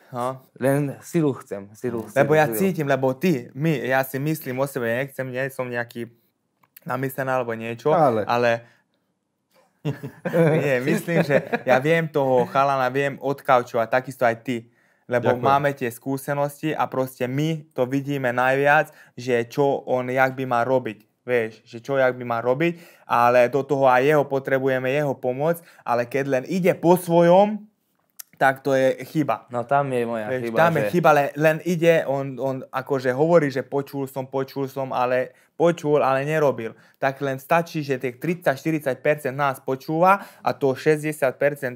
S2: No.
S4: Len silu chcem, silu silu, Lebo ja silu. cítim,
S2: lebo ty, my, ja si myslím o sebe, nechcem, nie som nejaký namyslený alebo niečo, ale, ale
S3: Nie, myslím, že ja
S2: viem toho chalana, viem odkaučovať, takisto aj ty. Lebo Ďakujem. máme tie skúsenosti a proste my to vidíme najviac, že čo on, jak by mal robiť vieš, že čo, jak by mal robiť, ale do toho aj jeho potrebujeme jeho pomoc, ale keď len ide po svojom, tak to je chyba. No tam je moja Veď, chyba. Tam že... je chyba, len, len ide, on, on akože hovorí, že počul som, počul som, ale počul, ale nerobil. Tak len stačí, že tých 30-40% nás počúva a to 60%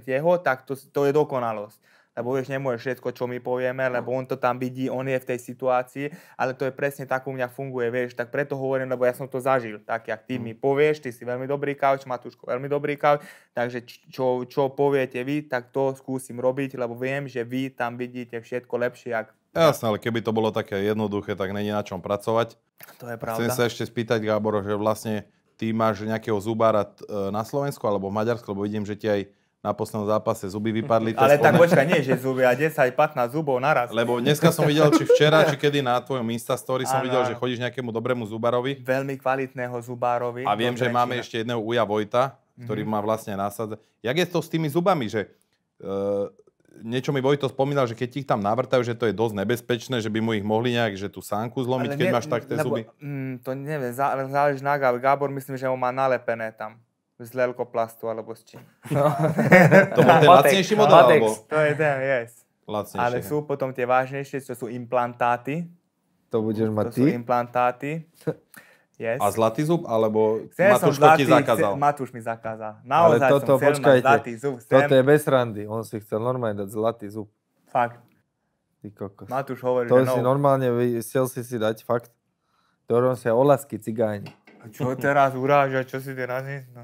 S2: jeho, tak to, to je dokonalosť lebo vieš, nemôže všetko, čo my povieme, lebo no. on to tam vidí, on je v tej situácii, ale to je presne tak u mňa funguje, vieš, tak preto hovorím, lebo ja som to zažil, tak jak ty mm. mi povieš, ty si veľmi dobrý kauč, Matúško, veľmi dobrý kauč, takže čo, čo poviete vy, tak to skúsim robiť, lebo viem, že vy tam vidíte všetko lepšie, ak...
S1: Jasné, ale keby to bolo také jednoduché, tak není na čom pracovať. To je pravda. Chcem sa ešte spýtať, Gábor, že vlastne ty máš nejakého zubára e, na Slovensku alebo v Maďarsku, lebo vidím, že ti aj na poslednom zápase zuby vypadli. Ale tak počkaj, nie, že zuby a 10-15 zubov naraz. Lebo dneska som videl, či včera, či kedy na tvojom story som ano. videl, že chodíš nejakému dobrému zubarovi. Veľmi kvalitného zubárovi. A viem, že máme ešte jedného Uja Vojta, ktorý mm-hmm. má vlastne násad. Jak je to s tými zubami, že e, niečo mi Vojto spomínal, že keď ich tam navrtajú, že to je dosť nebezpečné, že by mu ich mohli nejak, že tú sánku zlomiť, ne, keď máš tak tie zuby.
S2: Mm, to neviem, záleží na Gábor. Gábor myslím, že ho má nalepené tam z lelkoplastu alebo z čím. No. to bol ten lacnejší model? Latex. Alebo... To je ten, yes. Lacnejšie. Ale sú potom tie vážnejšie, čo sú implantáty.
S3: To budeš mať to ty? sú
S2: implantáty.
S3: Yes. A zlatý zub, alebo chcel Matúško zlatý, ti zakázal? Chcel,
S2: Matúš mi zakázal. Naozaj Ale toto, som počkajte, zlatý zub. Sem. Toto je
S3: bez randy. On si chcel normálne dať zlatý zub. Fakt. Ty kokos. Matúš hovorí, to že no. To si normálne chcel si si dať fakt. To
S1: aj olasky
S3: cigáni. A čo
S2: teraz uráža, čo si teraz nie... No.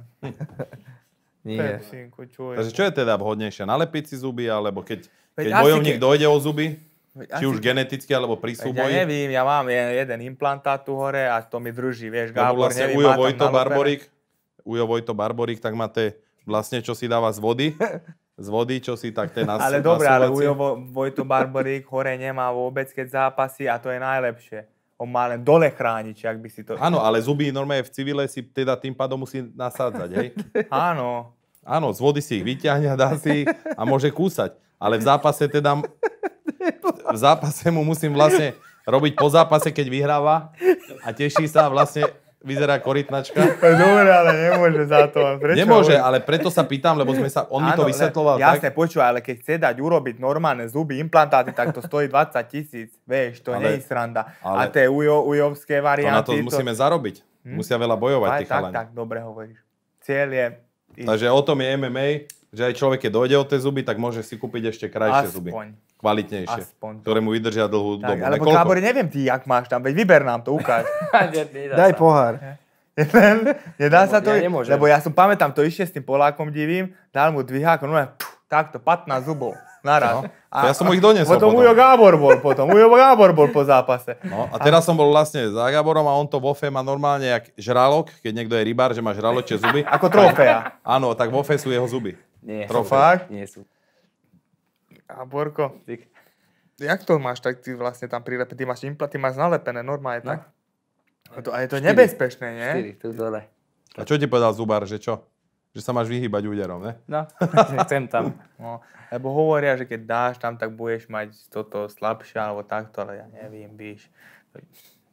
S1: Nie. Pepsinko, čo je? Takže čo je teda vhodnejšie? Nalepiť si zuby, alebo keď, keď bojovník ke... dojde o zuby? Veď či asi... už geneticky, alebo pri súboji? Ja
S2: neviem, ja mám jeden implantát tu hore a to mi drží, vieš, Gábor vlastne Ujo Vojto Barborík,
S1: Ujo Vojto Barborík, tak máte vlastne, čo si dáva z vody, z vody, čo si tak ten nasúvací. Ale dobré, ale Ujo
S2: Vojto Barborík hore nemá vôbec, keď zápasy a to je najlepšie on má len dole chrániť, ak by si to... Áno, ale
S1: zuby normálne v civile si teda tým pádom musí nasádzať, hej? Áno. Áno, z vody si ich vyťahňa, dá si ich a môže kúsať. Ale v zápase teda... V zápase mu musím vlastne robiť po zápase, keď vyhráva a teší sa vlastne vyzerá korytnačka.
S2: Dobre, ale nemôže za to. Prečo? Nemôže, ale preto sa pýtam,
S1: lebo sme sa, on mi to vysvetloval. Ja sa
S2: počuj, ale keď chce dať urobiť normálne zuby, implantáty, tak to stojí 20 tisíc. Vieš, to ale, nie je sranda. Ale, a tie ujo, ujovské varianty... To na to, musíme to...
S1: zarobiť. Hm? Musia veľa bojovať tých. Tak, tak,
S2: dobre hovoríš. Cieľ je...
S1: Takže o tom je MMA, že aj človek, keď dojde o tie zuby, tak môže si kúpiť ešte krajšie Aspoň. zuby kvalitnejšie, Aspoň, ktoré mu vydržia dlhú tak, dobu. Ale Nekoľko? Kábor,
S2: neviem ty, jak máš tam, veď vyber nám to, ukáž. Daj pohár. Nedá sa to, ja lebo ja som pamätám, to išiel s tým Polákom divým, dal mu dvihák, no ne, takto, 15 zubov naraz. No. A, ja som ich doniesol potom. Potom Ujo Gábor bol potom, Ujo Gábor bol po zápase. No
S1: a teraz a... som bol vlastne za Gáborom a on to vo má normálne jak žralok, keď niekto je rybár, že má žraločie zuby. Ako trofea. Áno, tak vo sú jeho zuby. Nie, Trofák? Nie sú.
S2: A Borko, Dík. jak to máš tak ty vlastne tam prilepené? Ty máš implant, ty máš nalepené normálne, no. tak? No to, a je to 4. nebezpečné, nie? 4, to dole.
S1: A čo ti povedal Zubar, že čo? Že sa máš vyhýbať úderom, ne? No, chcem tam. No, lebo hovoria, že keď dáš tam, tak budeš
S2: mať toto slabšie alebo takto, ale ja neviem, víš.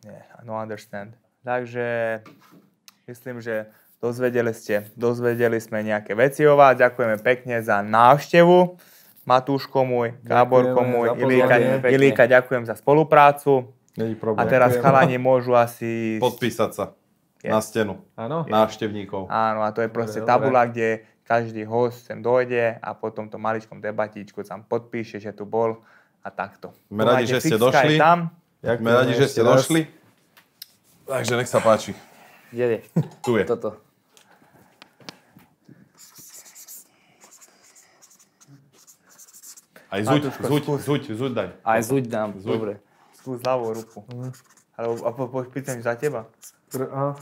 S2: Nie, no understand. Takže myslím, že dozvedeli ste, dozvedeli sme nejaké veci o vás. Ďakujeme pekne za návštevu. Matúško môj, Gáborko môj, Ilíka, Ilíka, ďakujem za spoluprácu. A teraz chalani môžu asi...
S1: Podpísať sa je. na stenu Áno. návštevníkov.
S2: Áno, a to je proste dobre, tabula, kde každý host sem dojde a potom to maličkom debatíčku tam podpíše, že tu bol a takto. Sme radi, že ste došli. Tam. Sme radi, že ste došli.
S1: Takže nech sa páči. Kde je? Tu je. Toto. Aj zuď, Matúško, zuď, skús.
S4: zuď,
S3: zuď daj. Aj zuď dám, zuď. dobre. Skús
S2: ľavou ruku. Mhm. Alebo a po, po, pýtam za
S3: teba. Pr- a.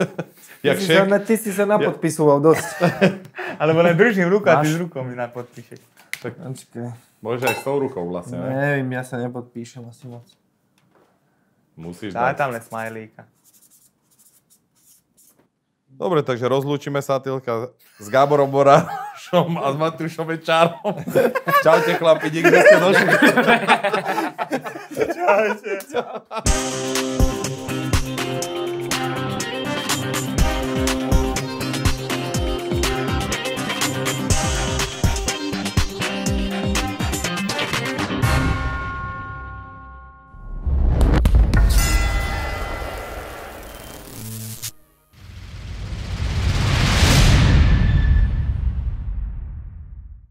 S3: ty, Jak si sa, ty si sa napodpisoval ja. dosť. Alebo len držím ruku a ty s rukou mi napodpíšeš. Tak Ančke.
S1: môžeš aj s tou rukou vlastne. Neviem,
S3: ja sa nepodpíšem asi moc.
S1: Musíš Dá dať. tam len smajlíka. Dobre, takže rozlúčime sa, Tilka, s Gáborom Borášom a s Matúšom Večárom. Čaute, chlapi, nikde ste došli. Čaute. Čaute.